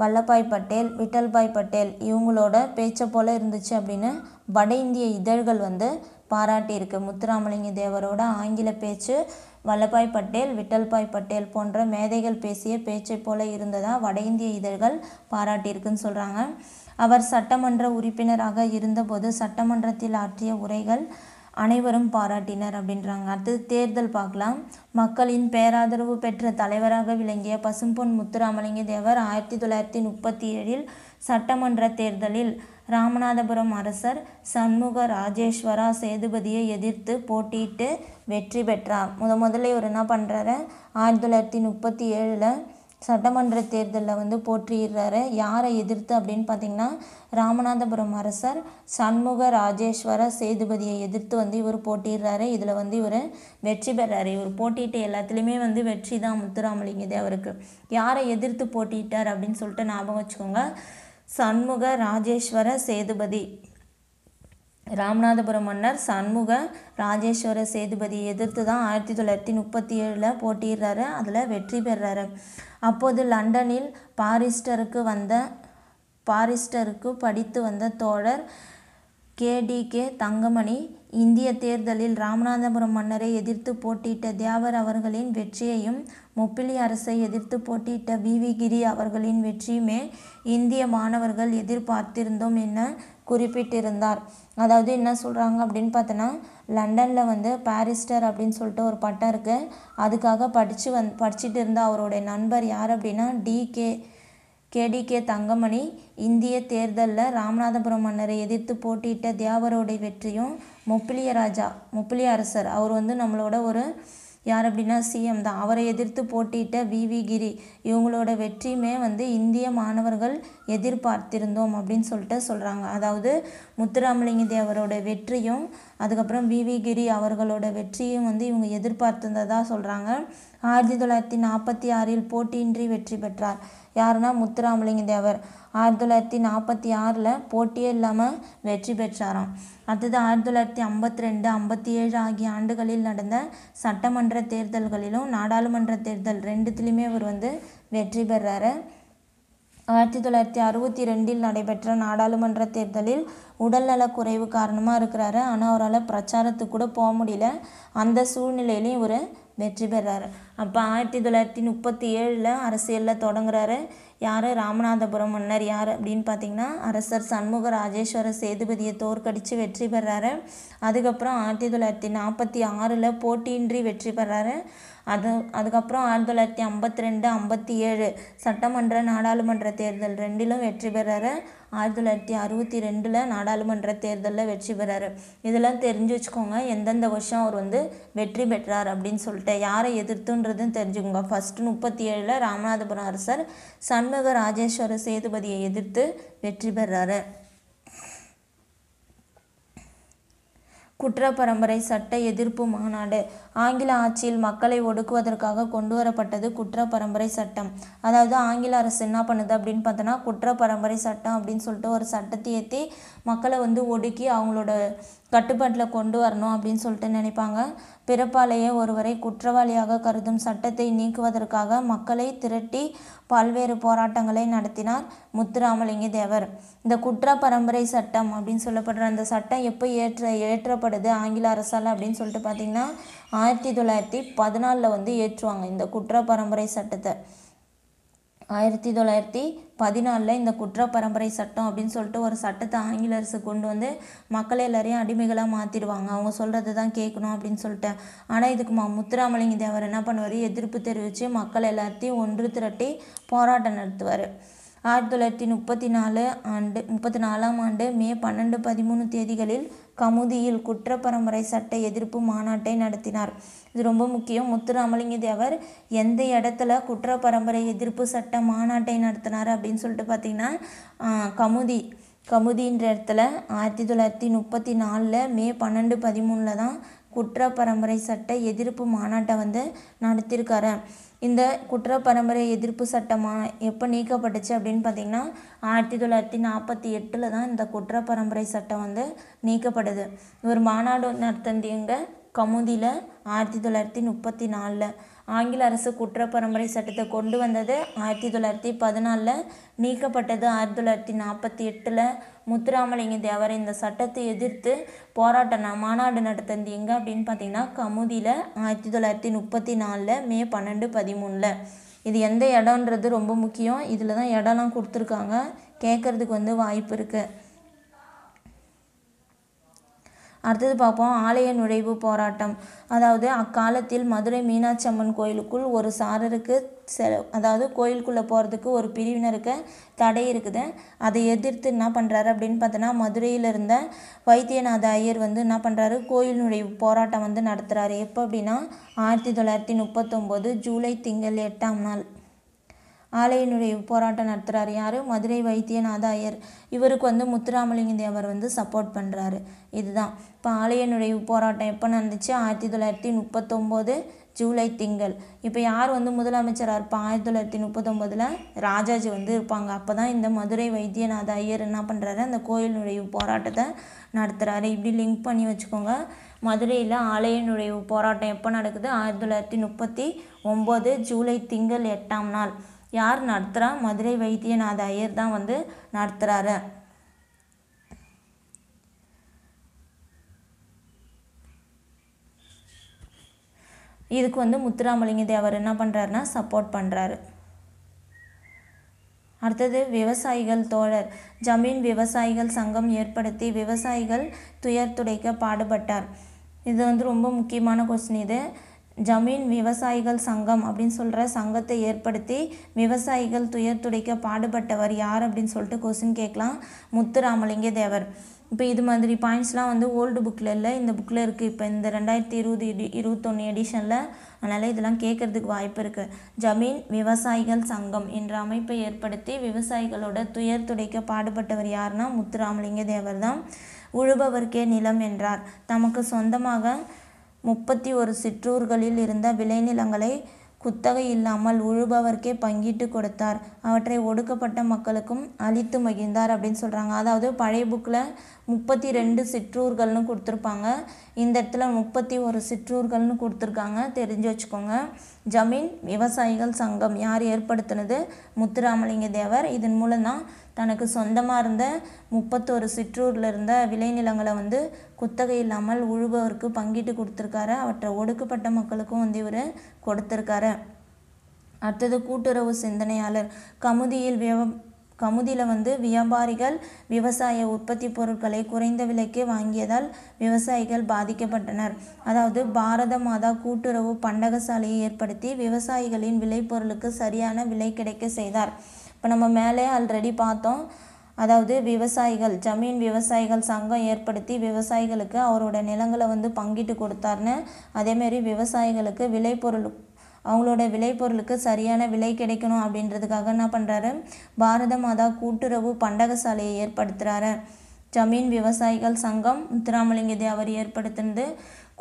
வல்லபாய் பட்டேல் விட்டல்பாய் பட்டேல் இவங்களோட பேச்சை போல் இருந்துச்சு அப்படின்னு வட இந்திய இதழ்கள் வந்து பாராட்டியிருக்கு முத்துராமலிங்க தேவரோட ஆங்கில பேச்சு வல்லபாய் பட்டேல் விட்டல்பாய் பட்டேல் போன்ற மேதைகள் பேசிய பேச்சை போல இருந்ததா வட இந்திய இதழ்கள் பாராட்டியிருக்குன்னு சொல்கிறாங்க அவர் சட்டமன்ற உறுப்பினராக இருந்தபோது சட்டமன்றத்தில் ஆற்றிய உரைகள் அனைவரும் பாராட்டினர் அப்படின்றாங்க அடுத்தது தேர்தல் பார்க்கலாம் மக்களின் பேராதரவு பெற்ற தலைவராக விளங்கிய பசும்பொன் முத்துராமலிங்க தேவர் ஆயிரத்தி தொள்ளாயிரத்தி முப்பத்தி ஏழில் சட்டமன்ற தேர்தலில் ராமநாதபுரம் அரசர் சண்முக ராஜேஸ்வரா சேதுபதியை எதிர்த்து போட்டியிட்டு வெற்றி பெற்றார் முத முதல்ல இவர் என்ன பண்ணுறாரு ஆயிரத்தி தொள்ளாயிரத்தி முப்பத்தி ஏழில் சட்டமன்ற தேர்தலில் வந்து போற்றியிடுறாரு யாரை எதிர்த்து அப்படின்னு பார்த்தீங்கன்னா ராமநாதபுரம் அரசர் சண்முக ராஜேஸ்வர சேதுபதியை எதிர்த்து வந்து இவர் போட்டிடுறாரு இதில் வந்து இவர் வெற்றி பெறாரு இவர் போட்டிட்டு எல்லாத்துலேயுமே வந்து வெற்றி தான் முத்துராமலிங்க தேவருக்கு யாரை எதிர்த்து போட்டிட்டார் அப்படின்னு சொல்லிட்டு ஞாபகம் வச்சுக்கோங்க சண்முக ராஜேஸ்வர சேதுபதி ராமநாதபுரம் மன்னர் சண்முக ராஜேஸ்வர சேதுபதி எதிர்த்து தான் ஆயிரத்தி தொள்ளாயிரத்தி முப்பத்தி ஏழில் போட்டிடுறாரு அதில் வெற்றி பெறுறாரு அப்போது லண்டனில் பாரிஸ்டருக்கு வந்த பாரிஸ்டருக்கு படித்து வந்த தோழர் கேடிகே தங்கமணி இந்திய தேர்தலில் ராமநாதபுரம் மன்னரை எதிர்த்து போட்டியிட்ட தியாவர் அவர்களின் வெற்றியையும் முப்பிலி அரசை எதிர்த்து போட்டியிட்ட வி கிரி அவர்களின் வெற்றியுமே இந்திய மாணவர்கள் எதிர்பார்த்திருந்தோம் என குறிப்பிட்டிருந்தார் அதாவது என்ன சொல்கிறாங்க அப்படின்னு பார்த்தோன்னா லண்டனில் வந்து பாரிஸ்டர் அப்படின்னு சொல்லிட்டு ஒரு பட்டம் இருக்குது அதுக்காக படித்து வந் படிச்சுட்டு இருந்த அவருடைய நண்பர் யார் அப்படின்னா டிகே கேடிகே தங்கமணி இந்திய தேர்தலில் ராமநாதபுரம் மன்னரை எதிர்த்து போட்டியிட்ட தியாவரோடைய வெற்றியும் முப்பிலிய ராஜா முப்பிலிய அரசர் அவர் வந்து நம்மளோட ஒரு யார் அப்படின்னா சிஎம் தான் அவரை எதிர்த்து போட்டியிட்ட வி வி கிரி இவங்களோட வெற்றியுமே வந்து இந்திய மாணவர்கள் எதிர்பார்த்திருந்தோம் அப்படின்னு சொல்லிட்டு சொல்கிறாங்க அதாவது முத்துராமலிங்க தேவரோட வெற்றியும் அதுக்கப்புறம் வி வி கிரி அவர்களோட வெற்றியும் வந்து இவங்க எதிர்பார்த்திருந்ததாக சொல்கிறாங்க ஆயிரத்தி தொள்ளாயிரத்தி நாற்பத்தி ஆறில் போட்டியின்றி வெற்றி பெற்றார் யாருன்னா முத்துராமலிங்க தேவர் ஆயிரத்தி தொள்ளாயிரத்தி நாற்பத்தி ஆறில் போட்டியே இல்லாமல் வெற்றி பெற்றாராம் அடுத்தது ஆயிரத்தி தொள்ளாயிரத்தி ஐம்பத்தி ரெண்டு ஐம்பத்தி ஏழு ஆகிய ஆண்டுகளில் நடந்த சட்டமன்ற தேர்தல்களிலும் நாடாளுமன்ற தேர்தல் ரெண்டுத்துலேயுமே இவர் வந்து வெற்றி பெறாரு ஆயிரத்தி தொள்ளாயிரத்தி அறுபத்தி ரெண்டில் நடைபெற்ற நாடாளுமன்ற தேர்தலில் உடல்நல குறைவு காரணமாக இருக்கிறாரு ஆனால் அவரால் பிரச்சாரத்துக்கு கூட போக முடியல அந்த சூழ்நிலையிலையும் இவர் வெற்றி பெறாரு அப்போ ஆயிரத்தி தொள்ளாயிரத்தி முப்பத்தி ஏழில் அரசியலில் தொடங்குறாரு யார் ராமநாதபுரம் மன்னர் யார் அப்படின்னு பார்த்தீங்கன்னா அரசர் சண்முக ராஜேஸ்வர சேதுபதியை தோற்கடித்து வெற்றி பெறாரு அதுக்கப்புறம் ஆயிரத்தி தொள்ளாயிரத்தி நாற்பத்தி ஆறில் போட்டியின்றி வெற்றி பெறாரு அது அதுக்கப்புறம் ஆயிரத்தி தொள்ளாயிரத்தி ஐம்பத்தி ரெண்டு ஐம்பத்தி ஏழு சட்டமன்ற நாடாளுமன்ற தேர்தல் ரெண்டிலும் வெற்றி பெறாரு ஆயிரத்தி தொள்ளாயிரத்தி அறுபத்தி ரெண்டில் நாடாளுமன்ற தேர்தலில் வெற்றி பெறாரு இதெல்லாம் தெரிஞ்சு வச்சுக்கோங்க எந்தெந்த வருஷம் அவர் வந்து வெற்றி பெற்றார் அப்படின்னு சொல்லிட்டு யாரை எதிர்த்துன்ற வருதுன்னு தெரிஞ்சுக்கோங்க ஃபஸ்ட்டு முப்பத்தி ஏழில் ராமநாதபுரம் அரசர் சண்முக ராஜேஸ்வர சேதுபதியை எதிர்த்து வெற்றி பெறாரு பரம்பரை சட்ட எதிர்ப்பு மாநாடு ஆங்கில ஆட்சியில் மக்களை ஒடுக்குவதற்காக கொண்டு வரப்பட்டது குற்ற பரம்பரை சட்டம் அதாவது ஆங்கில அரசு என்ன பண்ணுது அப்படின்னு பார்த்தோன்னா குற்ற பரம்பரை சட்டம் அப்படின்னு சொல்லிட்டு ஒரு சட்டத்தை ஏற்றி மக்களை வந்து ஒடுக்கி அவங்களோட கட்டுப்பாட்டில் கொண்டு வரணும் அப்படின்னு சொல்லிட்டு நினைப்பாங்க பிறப்பாலேயே ஒருவரை குற்றவாளியாக கருதும் சட்டத்தை நீக்குவதற்காக மக்களை திரட்டி பல்வேறு போராட்டங்களை நடத்தினார் முத்துராமலிங்க தேவர் இந்த குற்ற பரம்பரை சட்டம் அப்படின்னு சொல்லப்படுற அந்த சட்டம் எப்போ ஏற்ற ஏற்றப்படுது ஆங்கில அரசால் அப்படின்னு சொல்லிட்டு பார்த்தீங்கன்னா ஆயிரத்தி தொள்ளாயிரத்தி பதினாலில் வந்து ஏற்றுவாங்க இந்த குற்ற பரம்பரை சட்டத்தை ஆயிரத்தி தொள்ளாயிரத்தி பதினாலில் இந்த குற்ற பரம்பரை சட்டம் அப்படின்னு சொல்லிட்டு ஒரு சட்டத்தை ஆங்கில அரசு கொண்டு வந்து மக்கள் எல்லாரையும் அடிமைகளாக மாற்றிடுவாங்க அவங்க சொல்கிறது தான் கேட்கணும் அப்படின்னு சொல்லிட்டேன் ஆனால் இதுக்கு மா முத்துராமலிங்க தேவர் என்ன பண்ணுவார் எதிர்ப்பு தெரிவித்து மக்கள் எல்லாத்தையும் ஒன்று திரட்டி போராட்டம் நடத்துவார் ஆயிரத்தி தொள்ளாயிரத்தி முப்பத்தி நாலு ஆண்டு முப்பத்தி நாலாம் ஆண்டு மே பன்னெண்டு பதிமூணு தேதிகளில் கமுதியில் குற்ற பரம்பரை சட்ட எதிர்ப்பு மாநாட்டை நடத்தினார் இது ரொம்ப முக்கியம் முத்துராமலிங்க தேவர் எந்த இடத்துல குற்ற பரம்பரை எதிர்ப்பு சட்ட மாநாட்டை நடத்தினார் அப்படின்னு சொல்லிட்டு பார்த்திங்கன்னா கமுதி கமுதின்ற இடத்துல ஆயிரத்தி தொள்ளாயிரத்தி முப்பத்தி நாலில் மே பன்னெண்டு பதிமூணில் தான் குற்ற பரம்பரை சட்ட எதிர்ப்பு மாநாட்டை வந்து நடத்தியிருக்காரு இந்த குற்ற பரம்பரை எதிர்ப்பு சட்டமாக எப்போ நீக்கப்பட்டுச்சு அப்படின்னு பார்த்தீங்கன்னா ஆயிரத்தி தொள்ளாயிரத்தி நாற்பத்தி எட்டில் தான் இந்த குற்ற பரம்பரை சட்டம் வந்து நீக்கப்படுது ஒரு மாநாடு நடத்தியங்க கமுதியில் ஆயிரத்தி தொள்ளாயிரத்தி முப்பத்தி நாலில் ஆங்கில அரசு குற்றப்பரம்பரை சட்டத்தை கொண்டு வந்தது ஆயிரத்தி தொள்ளாயிரத்தி பதினாலில் நீக்கப்பட்டது ஆயிரத்தி தொள்ளாயிரத்தி நாற்பத்தி எட்டில் முத்துராமலிங்க தேவர் இந்த சட்டத்தை எதிர்த்து போராட்டம் மாநாடு நடத்தினது எங்கே அப்படின்னு பார்த்தீங்கன்னா கமுதியில் ஆயிரத்தி தொள்ளாயிரத்தி முப்பத்தி நாலில் மே பன்னெண்டு பதிமூணில் இது எந்த இடம்ன்றது ரொம்ப முக்கியம் இதில் தான் இடம்லாம் கொடுத்துருக்காங்க கேட்குறதுக்கு வந்து வாய்ப்பு இருக்குது அடுத்தது பார்ப்போம் ஆலய நுழைவு போராட்டம் அதாவது அக்காலத்தில் மதுரை மீனாட்சி அம்மன் கோயிலுக்குள் ஒரு சாரருக்கு செ அதாவது கோயிலுக்குள்ளே போகிறதுக்கு ஒரு பிரிவினருக்கு தடை இருக்குது அதை எதிர்த்து என்ன பண்ணுறாரு அப்படின்னு பார்த்தோன்னா மதுரையில் இருந்த வைத்தியநாத ஐயர் வந்து என்ன பண்ணுறாரு கோயில் நுழைவு போராட்டம் வந்து நடத்துகிறாரு எப்போ அப்படின்னா ஆயிரத்தி தொள்ளாயிரத்தி முப்பத்தொம்போது ஜூலை திங்கள் எட்டாம் நாள் ஆலையினுடைய போராட்டம் நடத்துகிறார் யார் மதுரை வைத்தியநாத ஐயர் இவருக்கு வந்து முத்துராமலிங்க தேவர் வந்து சப்போர்ட் பண்ணுறாரு இதுதான் இப்போ ஆலய நுழைவு போராட்டம் எப்போ நடந்துச்சு ஆயிரத்தி தொள்ளாயிரத்தி முப்பத்தொம்போது ஜூலை திங்கள் இப்போ யார் வந்து முதலமைச்சராக இருப்பா ஆயிரத்தி தொள்ளாயிரத்தி முப்பத்தொம்போதில் ராஜாஜி வந்து இருப்பாங்க அப்போ தான் இந்த மதுரை வைத்தியநாத ஐயர் என்ன பண்ணுறாரு அந்த கோயில் நுழைவு போராட்டத்தை நடத்துகிறாரு இப்படி லிங்க் பண்ணி வச்சுக்கோங்க மதுரையில் ஆலய நுழைவு போராட்டம் எப்போ நடக்குது ஆயிரத்தி தொள்ளாயிரத்தி முப்பத்தி ஒம்பது ஜூலை திங்கள் எட்டாம் நாள் யார் நடத்துகிறா மதுரை வைத்தியநாத ஐயர் தான் வந்து நடத்துகிறாரு இதுக்கு வந்து முத்துராமலிங்க தேவர் என்ன பண்ணுறாருன்னா சப்போர்ட் பண்ணுறாரு அடுத்தது விவசாயிகள் தோழர் ஜமீன் விவசாயிகள் சங்கம் ஏற்படுத்தி விவசாயிகள் துயர் துடைக்க பாடுபட்டார் இது வந்து ரொம்ப முக்கியமான கொஸ்டின் இது ஜமீன் விவசாயிகள் சங்கம் அப்படின்னு சொல்கிற சங்கத்தை ஏற்படுத்தி விவசாயிகள் துயர் துடைக்க பாடுபட்டவர் யார் அப்படின்னு சொல்லிட்டு கொஸ்டின் கேட்கலாம் முத்துராமலிங்க தேவர் இப்போ இது மாதிரி பாயிண்ட்ஸ்லாம் வந்து ஓல்டு புக்கில் இல்லை இந்த புக்கில் இருக்குது இப்போ இந்த ரெண்டாயிரத்தி இருபது இருபத்தொன்னு எடிஷனில் அதனால் இதெல்லாம் கேட்குறதுக்கு வாய்ப்பு இருக்குது ஜமீன் விவசாயிகள் சங்கம் என்ற அமைப்பை ஏற்படுத்தி விவசாயிகளோட துயர் துடைக்க பாடுபட்டவர் யாருன்னா முத்துராமலிங்க தேவர் தான் உழுபவர்க்கே நிலம் என்றார் தமக்கு சொந்தமாக முப்பத்தி ஒரு சிற்றூர்களில் இருந்த விளைநிலங்களை குத்தகை இல்லாமல் உழுபவர்க்கே பங்கிட்டு கொடுத்தார் அவற்றை ஒடுக்கப்பட்ட மக்களுக்கும் அழித்து மகிழ்ந்தார் அப்படின்னு சொல்கிறாங்க அதாவது பழைய புக்கில் முப்பத்தி ரெண்டு சிற்றூர்கள்னு கொடுத்துருப்பாங்க இந்த இடத்துல முப்பத்தி ஒரு சிற்றூர்கள்னு கொடுத்துருக்காங்க தெரிஞ்சு வச்சுக்கோங்க ஜமீன் விவசாயிகள் சங்கம் யார் ஏற்படுத்தினது முத்துராமலிங்க தேவர் இதன் மூலம் தான் தனக்கு சொந்தமாக இருந்த முப்பத்தோரு சிற்றூரில் இருந்த விளைநிலங்களை வந்து குத்தகை இல்லாமல் உழுபவருக்கு பங்கிட்டு கொடுத்துருக்காரு அவற்றை ஒடுக்கப்பட்ட மக்களுக்கும் வந்து இவர் கொடுத்துருக்காரு அடுத்தது கூட்டுறவு சிந்தனையாளர் கமுதியில் விவ கமுதியில் வந்து வியாபாரிகள் விவசாய உற்பத்தி பொருட்களை குறைந்த விலைக்கு வாங்கியதால் விவசாயிகள் பாதிக்கப்பட்டனர் அதாவது பாரத மாதா கூட்டுறவு பண்டகசாலையை ஏற்படுத்தி விவசாயிகளின் விளைபொருளுக்கு சரியான விலை கிடைக்க செய்தார் இப்போ நம்ம மேலே ஆல்ரெடி பார்த்தோம் அதாவது விவசாயிகள் ஜமீன் விவசாயிகள் சங்கம் ஏற்படுத்தி விவசாயிகளுக்கு அவரோட நிலங்களை வந்து பங்கிட்டு கொடுத்தாருன்னு அதேமாரி விவசாயிகளுக்கு விளைபொருள் அவங்களோட விளைபொருளுக்கு சரியான விலை கிடைக்கணும் அப்படின்றதுக்காக என்ன பண்ணுறாரு பாரத மாதா கூட்டுறவு பண்டகசாலையை ஏற்படுத்துகிறாரு ஜமீன் விவசாயிகள் சங்கம் முத்துராமலிங்க தேவர் ஏற்படுத்தினது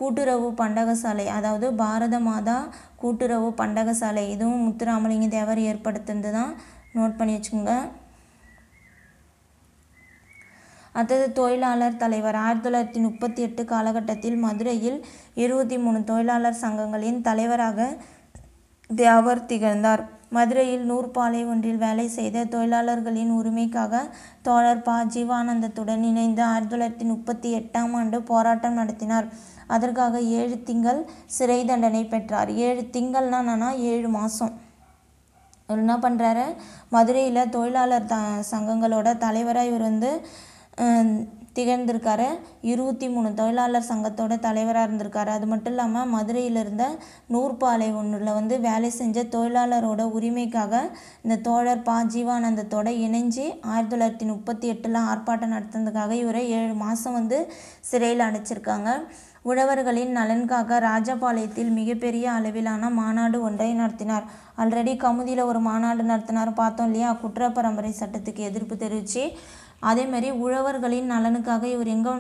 கூட்டுறவு பண்டகசாலை அதாவது பாரத மாதா கூட்டுறவு பண்டகசாலை இதுவும் முத்துராமலிங்க தேவர் ஏற்படுத்தினது தான் நோட் பண்ணி வச்சுக்கோங்க அடுத்தது தொழிலாளர் தலைவர் ஆயிரத்தி தொள்ளாயிரத்தி முப்பத்தி எட்டு காலகட்டத்தில் மதுரையில் இருபத்தி மூணு தொழிலாளர் சங்கங்களின் தலைவராக அவர் திகழ்ந்தார் மதுரையில் நூற்பாலை ஒன்றில் வேலை செய்த தொழிலாளர்களின் உரிமைக்காக தோழர் ப ஜீவானந்தத்துடன் இணைந்து ஆயிரத்தி தொள்ளாயிரத்தி முப்பத்தி எட்டாம் ஆண்டு போராட்டம் நடத்தினார் அதற்காக ஏழு திங்கள் சிறை தண்டனை பெற்றார் ஏழு திங்கள்னா என்னன்னா ஏழு மாதம் அவர் என்ன பண்ணுறாரு மதுரையில் தொழிலாளர் த சங்கங்களோட தலைவராக இவர் வந்து திகழ்ந்திருக்காரு இருபத்தி மூணு தொழிலாளர் சங்கத்தோட தலைவராக இருந்திருக்காரு அது மட்டும் இல்லாமல் மதுரையில் இருந்த நூற்பாலை ஒன்றில் வந்து வேலை செஞ்ச தொழிலாளரோட உரிமைக்காக இந்த தோழர் பா ஜீவானந்தத்தோட இணைஞ்சு ஆயிரத்தி தொள்ளாயிரத்தி முப்பத்தி எட்டில் ஆர்ப்பாட்டம் நடத்துனதுக்காக இவரை ஏழு மாதம் வந்து சிறையில் அடைச்சிருக்காங்க உழவர்களின் நலனுக்காக ராஜபாளையத்தில் மிகப்பெரிய அளவிலான மாநாடு ஒன்றை நடத்தினார் ஆல்ரெடி கமுதியில் ஒரு மாநாடு நடத்தினார் பார்த்தோம் இல்லையா குற்ற பரம்பரை சட்டத்துக்கு எதிர்ப்பு தெரிவித்து அதே மாதிரி உழவர்களின் நலனுக்காக இவர் எங்கே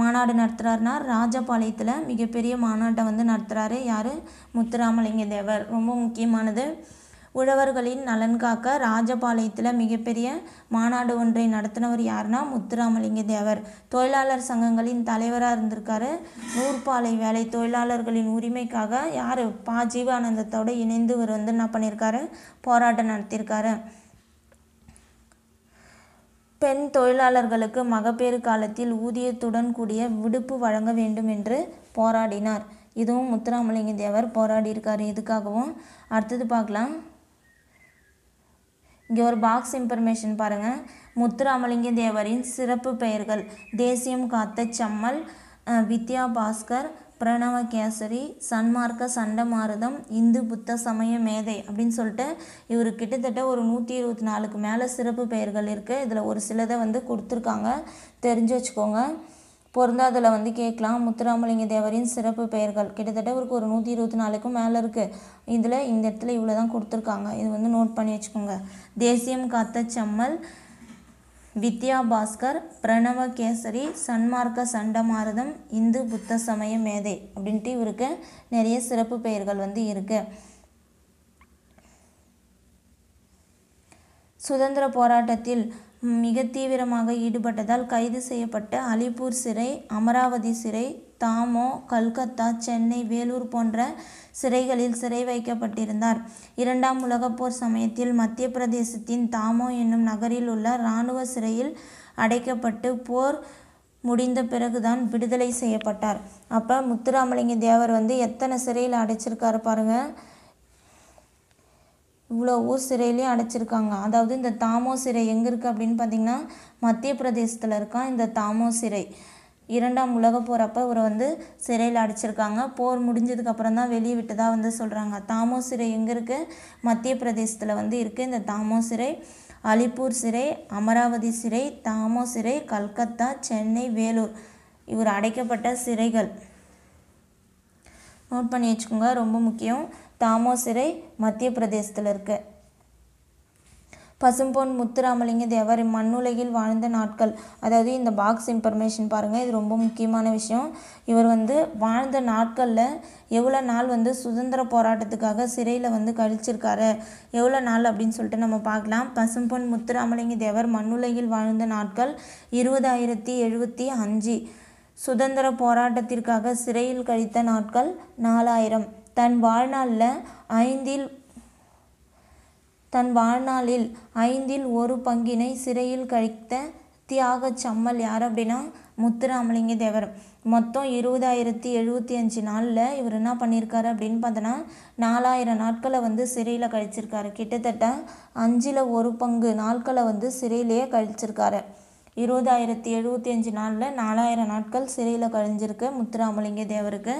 மாநாடு நடத்துகிறாருனா ராஜபாளையத்தில் மிகப்பெரிய மாநாட்டை வந்து நடத்துகிறாரு யார் முத்துராமலிங்க தேவர் ரொம்ப முக்கியமானது உழவர்களின் நலன் காக்க ராஜபாளையத்தில் மிகப்பெரிய மாநாடு ஒன்றை நடத்தினவர் யாருனா முத்துராமலிங்க தேவர் தொழிலாளர் சங்கங்களின் தலைவராக இருந்திருக்காரு நூற்பாலை வேலை தொழிலாளர்களின் உரிமைக்காக யார் பா ஜீவானந்தத்தோடு இணைந்து இவர் வந்து என்ன பண்ணியிருக்காரு போராட்டம் நடத்தியிருக்காரு பெண் தொழிலாளர்களுக்கு மகப்பேறு காலத்தில் ஊதியத்துடன் கூடிய விடுப்பு வழங்க வேண்டும் என்று போராடினார் இதுவும் முத்துராமலிங்க தேவர் போராடியிருக்கார் இதுக்காகவும் அடுத்தது பார்க்கலாம் இங்கே ஒரு பாக்ஸ் இன்ஃபர்மேஷன் பாருங்கள் முத்துராமலிங்க தேவரின் சிறப்பு பெயர்கள் தேசியம் காத்த செம்மல் வித்யா பாஸ்கர் பிரணவ கேசரி சன்மார்க்க சண்டமாருதம் இந்து புத்த சமய மேதை அப்படின்னு சொல்லிட்டு இவர் கிட்டத்தட்ட ஒரு நூற்றி இருபத்தி நாலுக்கு மேலே சிறப்பு பெயர்கள் இருக்குது இதில் ஒரு சிலதை வந்து கொடுத்துருக்காங்க தெரிஞ்சு வச்சுக்கோங்க பொருந்தாதில் வந்து கேட்கலாம் முத்துராமலிங்க தேவரின் சிறப்பு பெயர்கள் கிட்டத்தட்ட இவருக்கு ஒரு நூற்றி இருபத்தி நாலுக்கும் மேலே இருக்குது இதில் இந்த இடத்துல இவ்வளோ தான் கொடுத்துருக்காங்க இது வந்து நோட் பண்ணி வச்சுக்கோங்க தேசியம் காத்த செம்மல் வித்யா பாஸ்கர் பிரணவ கேசரி சன்மார்க்க சண்டமாரதம் இந்து புத்த சமய மேதை அப்படின்ட்டு இவருக்கு நிறைய சிறப்பு பெயர்கள் வந்து இருக்குது சுதந்திர போராட்டத்தில் மிக தீவிரமாக ஈடுபட்டதால் கைது செய்யப்பட்ட அலிப்பூர் சிறை அமராவதி சிறை தாமோ கல்கத்தா சென்னை வேலூர் போன்ற சிறைகளில் சிறை வைக்கப்பட்டிருந்தார் இரண்டாம் உலகப்போர் போர் சமயத்தில் மத்திய பிரதேசத்தின் தாமோ என்னும் நகரில் உள்ள இராணுவ சிறையில் அடைக்கப்பட்டு போர் முடிந்த பிறகுதான் விடுதலை செய்யப்பட்டார் அப்போ முத்துராமலிங்க தேவர் வந்து எத்தனை சிறையில் அடைச்சிருக்காரு பாருங்கள் இவ்வளவோ சிறையிலே அடைச்சிருக்காங்க அதாவது இந்த தாமோ சிறை எங்கே இருக்குது அப்படின்னு பார்த்தீங்கன்னா மத்திய பிரதேசத்தில் இருக்கான் இந்த தாமோ சிறை இரண்டாம் உலக போகிறப்ப இவரை வந்து சிறையில் அடைச்சிருக்காங்க போர் முடிஞ்சதுக்கப்புறம் தான் வெளியே விட்டதாக வந்து சொல்கிறாங்க தாமோ சிறை எங்கே இருக்குது மத்திய பிரதேசத்தில் வந்து இருக்குது இந்த தாமோ சிறை அலிப்பூர் சிறை அமராவதி சிறை தாமோ சிறை கல்கத்தா சென்னை வேலூர் இவர் அடைக்கப்பட்ட சிறைகள் நோட் பண்ணி வச்சுக்கோங்க ரொம்ப முக்கியம் தாமோ சிறை மத்திய பிரதேசத்தில் இருக்கு பசும்பொன் முத்துராமலிங்க தேவர் மண்ணுலகில் வாழ்ந்த நாட்கள் அதாவது இந்த பாக்ஸ் இன்ஃபர்மேஷன் பாருங்கள் இது ரொம்ப முக்கியமான விஷயம் இவர் வந்து வாழ்ந்த நாட்களில் எவ்வளோ நாள் வந்து சுதந்திர போராட்டத்துக்காக சிறையில் வந்து கழிச்சிருக்காரு எவ்வளோ நாள் அப்படின்னு சொல்லிட்டு நம்ம பார்க்கலாம் பசும்பொன் முத்துராமலிங்க தேவர் மண்ணுலகில் வாழ்ந்த நாட்கள் இருபதாயிரத்தி எழுபத்தி அஞ்சு சுதந்திர போராட்டத்திற்காக சிறையில் கழித்த நாட்கள் நாலாயிரம் தன் வாழ்நாளில் ஐந்தில் தன் வாழ்நாளில் ஐந்தில் ஒரு பங்கினை சிறையில் கழித்த தியாக சம்மல் யார் அப்படின்னா முத்துராமலிங்க தேவர் மொத்தம் இருபதாயிரத்தி எழுபத்தி அஞ்சு நாளில் இவர் என்ன பண்ணியிருக்காரு அப்படின்னு பார்த்தோன்னா நாலாயிரம் நாட்களை வந்து சிறையில் கழிச்சிருக்காரு கிட்டத்தட்ட அஞ்சில் ஒரு பங்கு நாட்களை வந்து சிறையிலேயே கழிச்சிருக்காரு இருபதாயிரத்தி எழுபத்தி அஞ்சு நாளில் நாலாயிரம் நாட்கள் சிறையில் கழிஞ்சிருக்கு முத்துராமலிங்க தேவருக்கு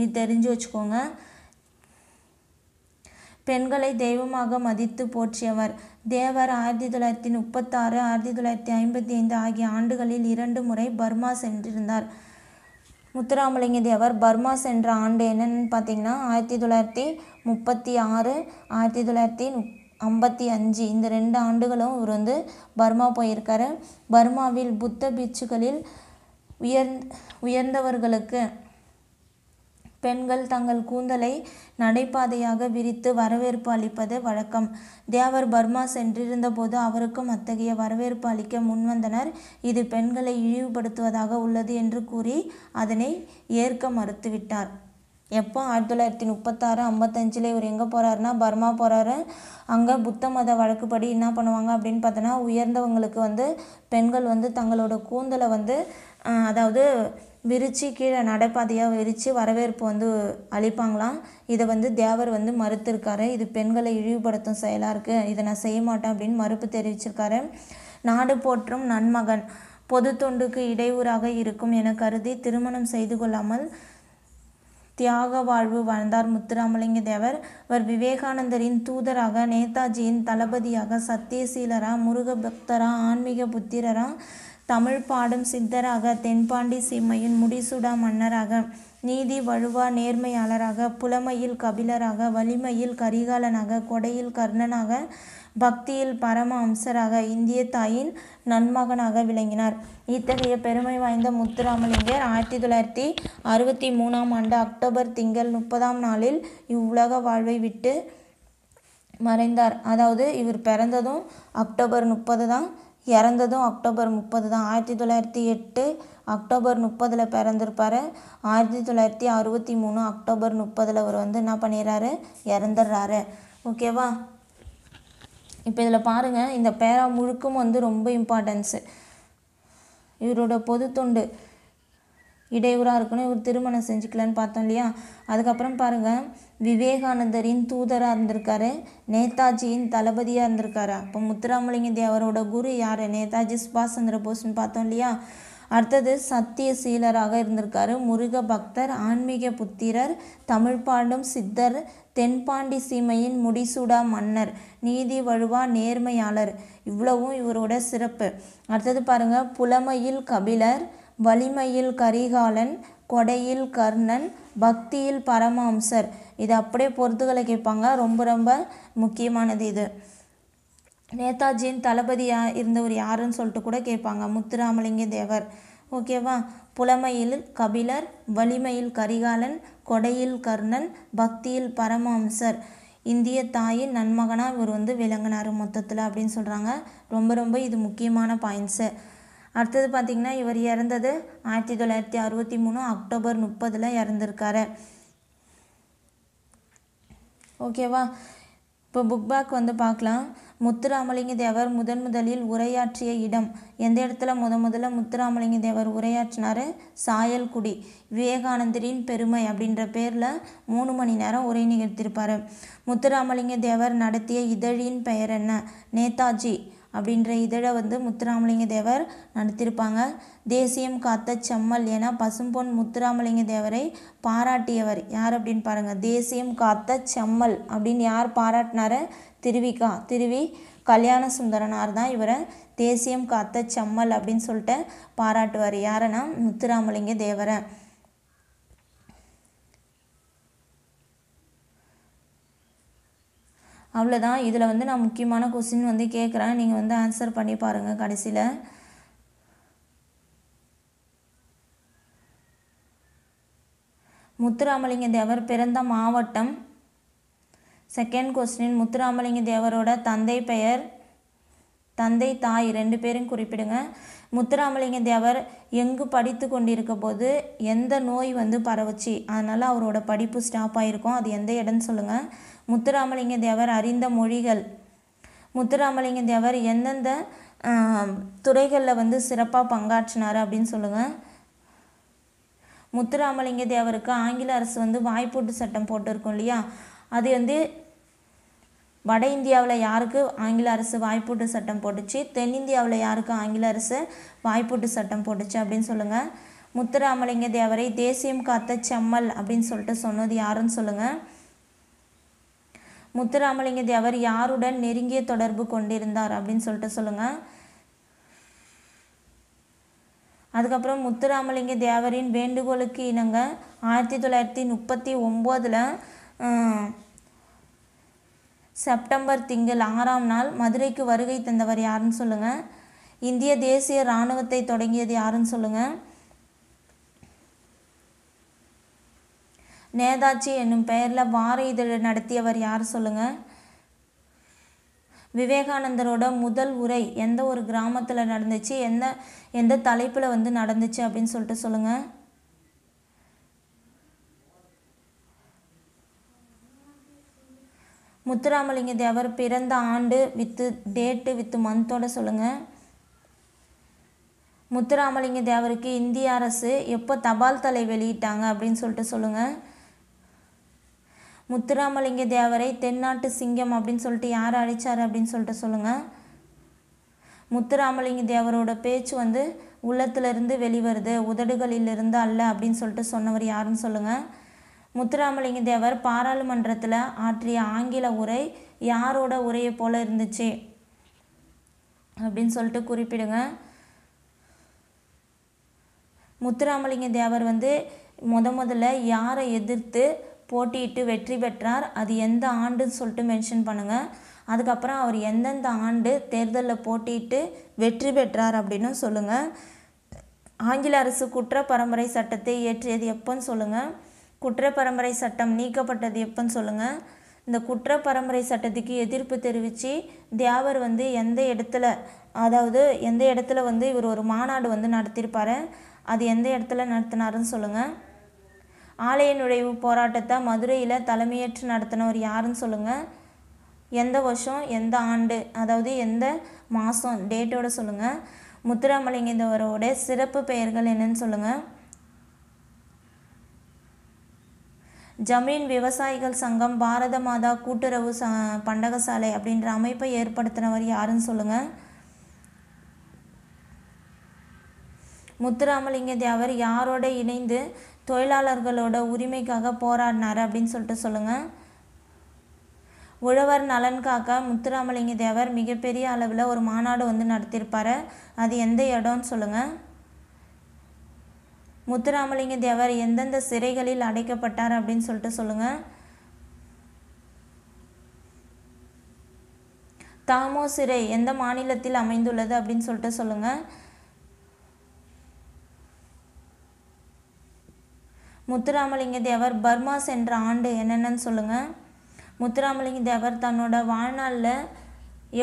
இது தெரிஞ்சு வச்சுக்கோங்க பெண்களை தெய்வமாக மதித்து போற்றியவர் தேவர் ஆயிரத்தி தொள்ளாயிரத்தி முப்பத்தாறு ஆயிரத்தி தொள்ளாயிரத்தி ஐம்பத்தி ஐந்து ஆகிய ஆண்டுகளில் இரண்டு முறை பர்மா சென்றிருந்தார் முத்துராமலிங்க தேவர் பர்மா சென்ற ஆண்டு என்னென்னு பார்த்தீங்கன்னா ஆயிரத்தி தொள்ளாயிரத்தி முப்பத்தி ஆறு ஆயிரத்தி தொள்ளாயிரத்தி ஐம்பத்தி அஞ்சு இந்த ரெண்டு ஆண்டுகளும் இவர் வந்து பர்மா போயிருக்காரு பர்மாவில் புத்த பீச்சுகளில் உயர் உயர்ந்தவர்களுக்கு பெண்கள் தங்கள் கூந்தலை நடைபாதையாக விரித்து வரவேற்பு அளிப்பது வழக்கம் தேவர் பர்மா சென்றிருந்தபோது அவருக்கும் அத்தகைய வரவேற்பு அளிக்க முன்வந்தனர் இது பெண்களை இழிவுபடுத்துவதாக உள்ளது என்று கூறி அதனை ஏற்க மறுத்துவிட்டார் எப்போ ஆயிரத்தி தொள்ளாயிரத்தி முப்பத்தாறு ஐம்பத்தஞ்சில் இவர் எங்கே போகிறாருன்னா பர்மா போகிறாரு அங்கே புத்த மத வழக்குப்படி என்ன பண்ணுவாங்க அப்படின்னு பார்த்தோன்னா உயர்ந்தவங்களுக்கு வந்து பெண்கள் வந்து தங்களோட கூந்தலை வந்து அதாவது விரித்து கீழே நடைபாதையாக விரித்து வரவேற்பு வந்து அளிப்பாங்களாம் இதை வந்து தேவர் வந்து மறுத்திருக்காரு இது பெண்களை இழிவுபடுத்தும் செயலாக இருக்குது இதை நான் செய்ய மாட்டேன் அப்படின்னு மறுப்பு தெரிவிச்சிருக்காரு நாடு போற்றும் நன்மகன் பொது தொண்டுக்கு இடையூறாக இருக்கும் என கருதி திருமணம் செய்து கொள்ளாமல் தியாக வாழ்வு வாழ்ந்தார் முத்துராமலிங்க தேவர் இவர் விவேகானந்தரின் தூதராக நேதாஜியின் தளபதியாக சத்தியசீலரா முருக பக்தரா ஆன்மீக புத்திரரா தமிழ் பாடும் சித்தராக தென்பாண்டி சீமையின் முடிசுடா மன்னராக நீதி வழுவா நேர்மையாளராக புலமையில் கபிலராக வலிமையில் கரிகாலனாக கொடையில் கர்ணனாக பக்தியில் பரம அம்சராக இந்திய தாயின் நன்மகனாக விளங்கினார் இத்தகைய பெருமை வாய்ந்த முத்துராமலிங்கர் ஆயிரத்தி தொள்ளாயிரத்தி அறுபத்தி மூணாம் ஆண்டு அக்டோபர் திங்கள் முப்பதாம் நாளில் இவ்வுலக வாழ்வை விட்டு மறைந்தார் அதாவது இவர் பிறந்ததும் அக்டோபர் முப்பது தான் இறந்ததும் அக்டோபர் முப்பது தான் ஆயிரத்தி தொள்ளாயிரத்தி எட்டு அக்டோபர் முப்பதில் பிறந்திருப்பார் ஆயிரத்தி தொள்ளாயிரத்தி அறுபத்தி மூணு அக்டோபர் முப்பதில் அவர் வந்து என்ன பண்ணிடுறாரு இறந்துடுறாரு ஓகேவா இப்போ இதில் பாருங்கள் இந்த பேரா முழுக்கும் வந்து ரொம்ப இம்பார்ட்டன்ஸு இவரோட பொது தொண்டு இடையூறாக இருக்கணும் இவர் திருமணம் செஞ்சுக்கலன்னு பார்த்தோம் இல்லையா அதுக்கப்புறம் பாருங்கள் விவேகானந்தரின் தூதராக இருந்திருக்காரு நேதாஜியின் தளபதியாக இருந்திருக்காரு அப்போ முத்துராமலிங்க தேவரோட குரு யார் நேதாஜி சுபாஷ் சந்திர போஸ்ன்னு பார்த்தோம் இல்லையா அடுத்தது சத்தியசீலராக இருந்திருக்காரு முருக பக்தர் ஆன்மீக புத்திரர் தமிழ் சித்தர் தென்பாண்டி சீமையின் முடிசூடா மன்னர் நீதி வழுவா நேர்மையாளர் இவ்வளவும் இவரோட சிறப்பு அடுத்தது பாருங்கள் புலமையில் கபிலர் வலிமையில் கரிகாலன் கொடையில் கர்ணன் பக்தியில் பரமாம்சர் இது அப்படியே பொறுத்துக்களை கேட்பாங்க ரொம்ப ரொம்ப முக்கியமானது இது நேதாஜியின் தளபதியாக இருந்தவர் யாருன்னு சொல்லிட்டு கூட கேட்பாங்க முத்துராமலிங்க தேவர் ஓகேவா புலமையில் கபிலர் வலிமையில் கரிகாலன் கொடையில் கர்ணன் பக்தியில் பரமஹம்சர் இந்திய தாயின் நன்மகனாக இவர் வந்து விளங்கினார் மொத்தத்தில் அப்படின்னு சொல்கிறாங்க ரொம்ப ரொம்ப இது முக்கியமான பாயிண்ட்ஸு அடுத்தது பார்த்திங்கன்னா இவர் இறந்தது ஆயிரத்தி தொள்ளாயிரத்தி அறுபத்தி மூணு அக்டோபர் முப்பதில் இறந்துருக்காரு ஓகேவா இப்போ புக் பேக் வந்து பார்க்கலாம் முத்துராமலிங்க தேவர் முதன் முதலில் உரையாற்றிய இடம் எந்த இடத்துல முத முதல்ல முத்துராமலிங்க தேவர் உரையாற்றினார் சாயல்குடி விவேகானந்தரின் பெருமை அப்படின்ற பேரில் மூணு மணி நேரம் உரை நிகழ்த்தியிருப்பார் முத்துராமலிங்க தேவர் நடத்திய இதழின் பெயர் என்ன நேதாஜி அப்படின்ற இதழை வந்து முத்துராமலிங்க தேவர் நடத்தியிருப்பாங்க தேசியம் காத்த செம்மல் என பசும்பொன் முத்துராமலிங்க தேவரை பாராட்டியவர் யார் அப்படின்னு பாருங்கள் தேசியம் காத்த செம்மல் அப்படின்னு யார் பாராட்டினார திருவிக்கா திருவி கல்யாண சுந்தரனார் தான் இவரை தேசியம் காத்த செம்மல் அப்படின்னு சொல்லிட்டு பாராட்டுவார் யாருன்னா முத்துராமலிங்க தேவரை அவ்வளோதான் இதில் வந்து நான் முக்கியமான கொஸ்டின் வந்து கேட்குறேன் நீங்கள் வந்து ஆன்சர் பண்ணி பாருங்கள் கடைசியில் முத்துராமலிங்க தேவர் பிறந்த மாவட்டம் செகண்ட் கொஸ்டின் முத்துராமலிங்க தேவரோட தந்தை பெயர் தந்தை தாய் ரெண்டு பேரும் குறிப்பிடுங்க முத்துராமலிங்க தேவர் எங்கு படித்து கொண்டிருக்க போது எந்த நோய் வந்து பரவுச்சு அதனால் அவரோட படிப்பு ஸ்டாப் ஆகிருக்கும் அது எந்த இடம்னு சொல்லுங்கள் முத்துராமலிங்க தேவர் அறிந்த மொழிகள் முத்துராமலிங்க தேவர் எந்தெந்த துறைகளில் வந்து சிறப்பாக பங்காற்றினார் அப்படின்னு சொல்லுங்கள் முத்துராமலிங்க தேவருக்கு ஆங்கில அரசு வந்து வாய்ப்பூட்டு சட்டம் போட்டிருக்கோம் இல்லையா அது வந்து வட இந்தியாவில் யாருக்கு ஆங்கில அரசு வாய்ப்பூட்டு சட்டம் போட்டுச்சு தென்னிந்தியாவில் யாருக்கு ஆங்கில அரசு வாய்ப்பூட்டு சட்டம் போட்டுச்சு அப்படின்னு சொல்லுங்கள் முத்துராமலிங்க தேவரை தேசியம் காத்த செம்மல் அப்படின்னு சொல்லிட்டு சொன்னது யாருன்னு சொல்லுங்கள் முத்துராமலிங்க தேவர் யாருடன் நெருங்கிய தொடர்பு கொண்டிருந்தார் அப்படின்னு சொல்லிட்டு சொல்லுங்கள் அதுக்கப்புறம் முத்துராமலிங்க தேவரின் வேண்டுகோளுக்கு இணங்க ஆயிரத்தி தொள்ளாயிரத்தி முப்பத்தி ஒம்போதில் செப்டம்பர் திங்கள் ஆறாம் நாள் மதுரைக்கு வருகை தந்தவர் யாருன்னு சொல்லுங்கள் இந்திய தேசிய இராணுவத்தை தொடங்கியது யாருன்னு சொல்லுங்கள் நேதாஜி என்னும் பெயரில் வார இதழை நடத்தியவர் யார் சொல்லுங்கள் விவேகானந்தரோட முதல் உரை எந்த ஒரு கிராமத்தில் நடந்துச்சு எந்த எந்த தலைப்பில் வந்து நடந்துச்சு அப்படின்னு சொல்லிட்டு சொல்லுங்கள் முத்துராமலிங்க தேவர் பிறந்த ஆண்டு வித்து டேட்டு வித்து மந்தோட சொல்லுங்கள் முத்துராமலிங்க தேவருக்கு இந்திய அரசு எப்போ தபால் தலை வெளியிட்டாங்க அப்படின்னு சொல்லிட்டு சொல்லுங்கள் முத்துராமலிங்க தேவரை தென்னாட்டு சிங்கம் அப்படின்னு சொல்லிட்டு யார் அழைச்சார் அப்படின்னு சொல்லிட்டு சொல்லுங்கள் முத்துராமலிங்க தேவரோட பேச்சு வந்து உள்ளத்திலிருந்து வெளிவருது உதடுகளிலிருந்து அல்ல அப்படின்னு சொல்லிட்டு சொன்னவர் யாருன்னு சொல்லுங்கள் முத்துராமலிங்க தேவர் பாராளுமன்றத்தில் ஆற்றிய ஆங்கில உரை யாரோட உரையை போல இருந்துச்சு அப்படின்னு சொல்லிட்டு குறிப்பிடுங்க முத்துராமலிங்க தேவர் வந்து முத முதல்ல யாரை எதிர்த்து போட்டியிட்டு வெற்றி பெற்றார் அது எந்த ஆண்டுன்னு சொல்லிட்டு மென்ஷன் பண்ணுங்கள் அதுக்கப்புறம் அவர் எந்தெந்த ஆண்டு தேர்தலில் போட்டியிட்டு வெற்றி பெற்றார் அப்படின்னு சொல்லுங்கள் ஆங்கில அரசு குற்ற பரம்பரை சட்டத்தை இயற்றியது எப்போன்னு சொல்லுங்கள் குற்ற பரம்பரை சட்டம் நீக்கப்பட்டது எப்போன்னு சொல்லுங்கள் இந்த குற்ற பரம்பரை சட்டத்துக்கு எதிர்ப்பு தெரிவித்து தியாவர் வந்து எந்த இடத்துல அதாவது எந்த இடத்துல வந்து இவர் ஒரு மாநாடு வந்து நடத்தியிருப்பார் அது எந்த இடத்துல நடத்தினாருன்னு சொல்லுங்கள் ஆலய நுழைவு போராட்டத்தை மதுரையில் தலைமையேற்று நடத்தினவர் யாருன்னு சொல்லுங்கள் எந்த வருஷம் எந்த ஆண்டு அதாவது எந்த மாதம் டேட்டோட சொல்லுங்கள் முத்துராமலிங்கத்தவரோட சிறப்பு பெயர்கள் என்னன்னு சொல்லுங்கள் ஜமீன் விவசாயிகள் சங்கம் பாரத மாதா கூட்டுறவு ச பண்டகசாலை அப்படின்ற அமைப்பை ஏற்படுத்தினவர் யாருன்னு சொல்லுங்கள் முத்துராமலிங்க தேவர் யாரோட இணைந்து தொழிலாளர்களோட உரிமைக்காக போராடினார் அப்படின்னு சொல்லிட்டு சொல்லுங்கள் உழவர் நலன் காக்க முத்துராமலிங்க தேவர் மிகப்பெரிய அளவில் ஒரு மாநாடு வந்து நடத்தியிருப்பார் அது எந்த இடம்னு சொல்லுங்கள் முத்துராமலிங்க தேவர் எந்தெந்த சிறைகளில் அடைக்கப்பட்டார் அப்படின்னு சொல்லிட்டு சொல்லுங்கள் தாமோ சிறை எந்த மாநிலத்தில் அமைந்துள்ளது அப்படின்னு சொல்லிட்டு சொல்லுங்கள் முத்துராமலிங்க தேவர் பர்மா சென்ற ஆண்டு என்னென்னு சொல்லுங்கள் முத்துராமலிங்க தேவர் தன்னோட வாழ்நாளில்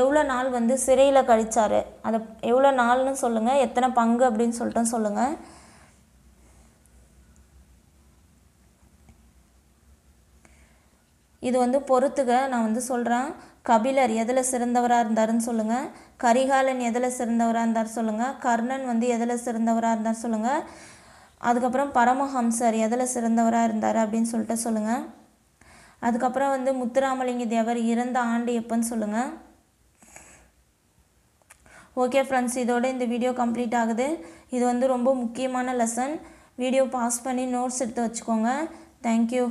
எவ்வளோ நாள் வந்து சிறையில் கழித்தார் அதை எவ்வளோ நாள்னு சொல்லுங்கள் எத்தனை பங்கு அப்படின்னு சொல்லிட்டு சொல்லுங்கள் இது வந்து பொறுத்துக நான் வந்து சொல்கிறேன் கபிலர் எதில் சிறந்தவராக இருந்தாருன்னு சொல்லுங்கள் கரிகாலன் எதில் சிறந்தவராக இருந்தார் சொல்லுங்கள் கர்ணன் வந்து எதில் சிறந்தவராக இருந்தார் சொல்லுங்கள் அதுக்கப்புறம் பரமஹம்சர் எதில் சிறந்தவராக இருந்தார் அப்படின்னு சொல்லிட்டு சொல்லுங்கள் அதுக்கப்புறம் வந்து முத்துராமலிங்க தேவர் இறந்த ஆண்டு எப்போன்னு சொல்லுங்கள் ஓகே ஃப்ரெண்ட்ஸ் இதோட இந்த வீடியோ கம்ப்ளீட் ஆகுது இது வந்து ரொம்ப முக்கியமான லெசன் வீடியோ பாஸ் பண்ணி நோட்ஸ் எடுத்து வச்சுக்கோங்க தேங்க்யூ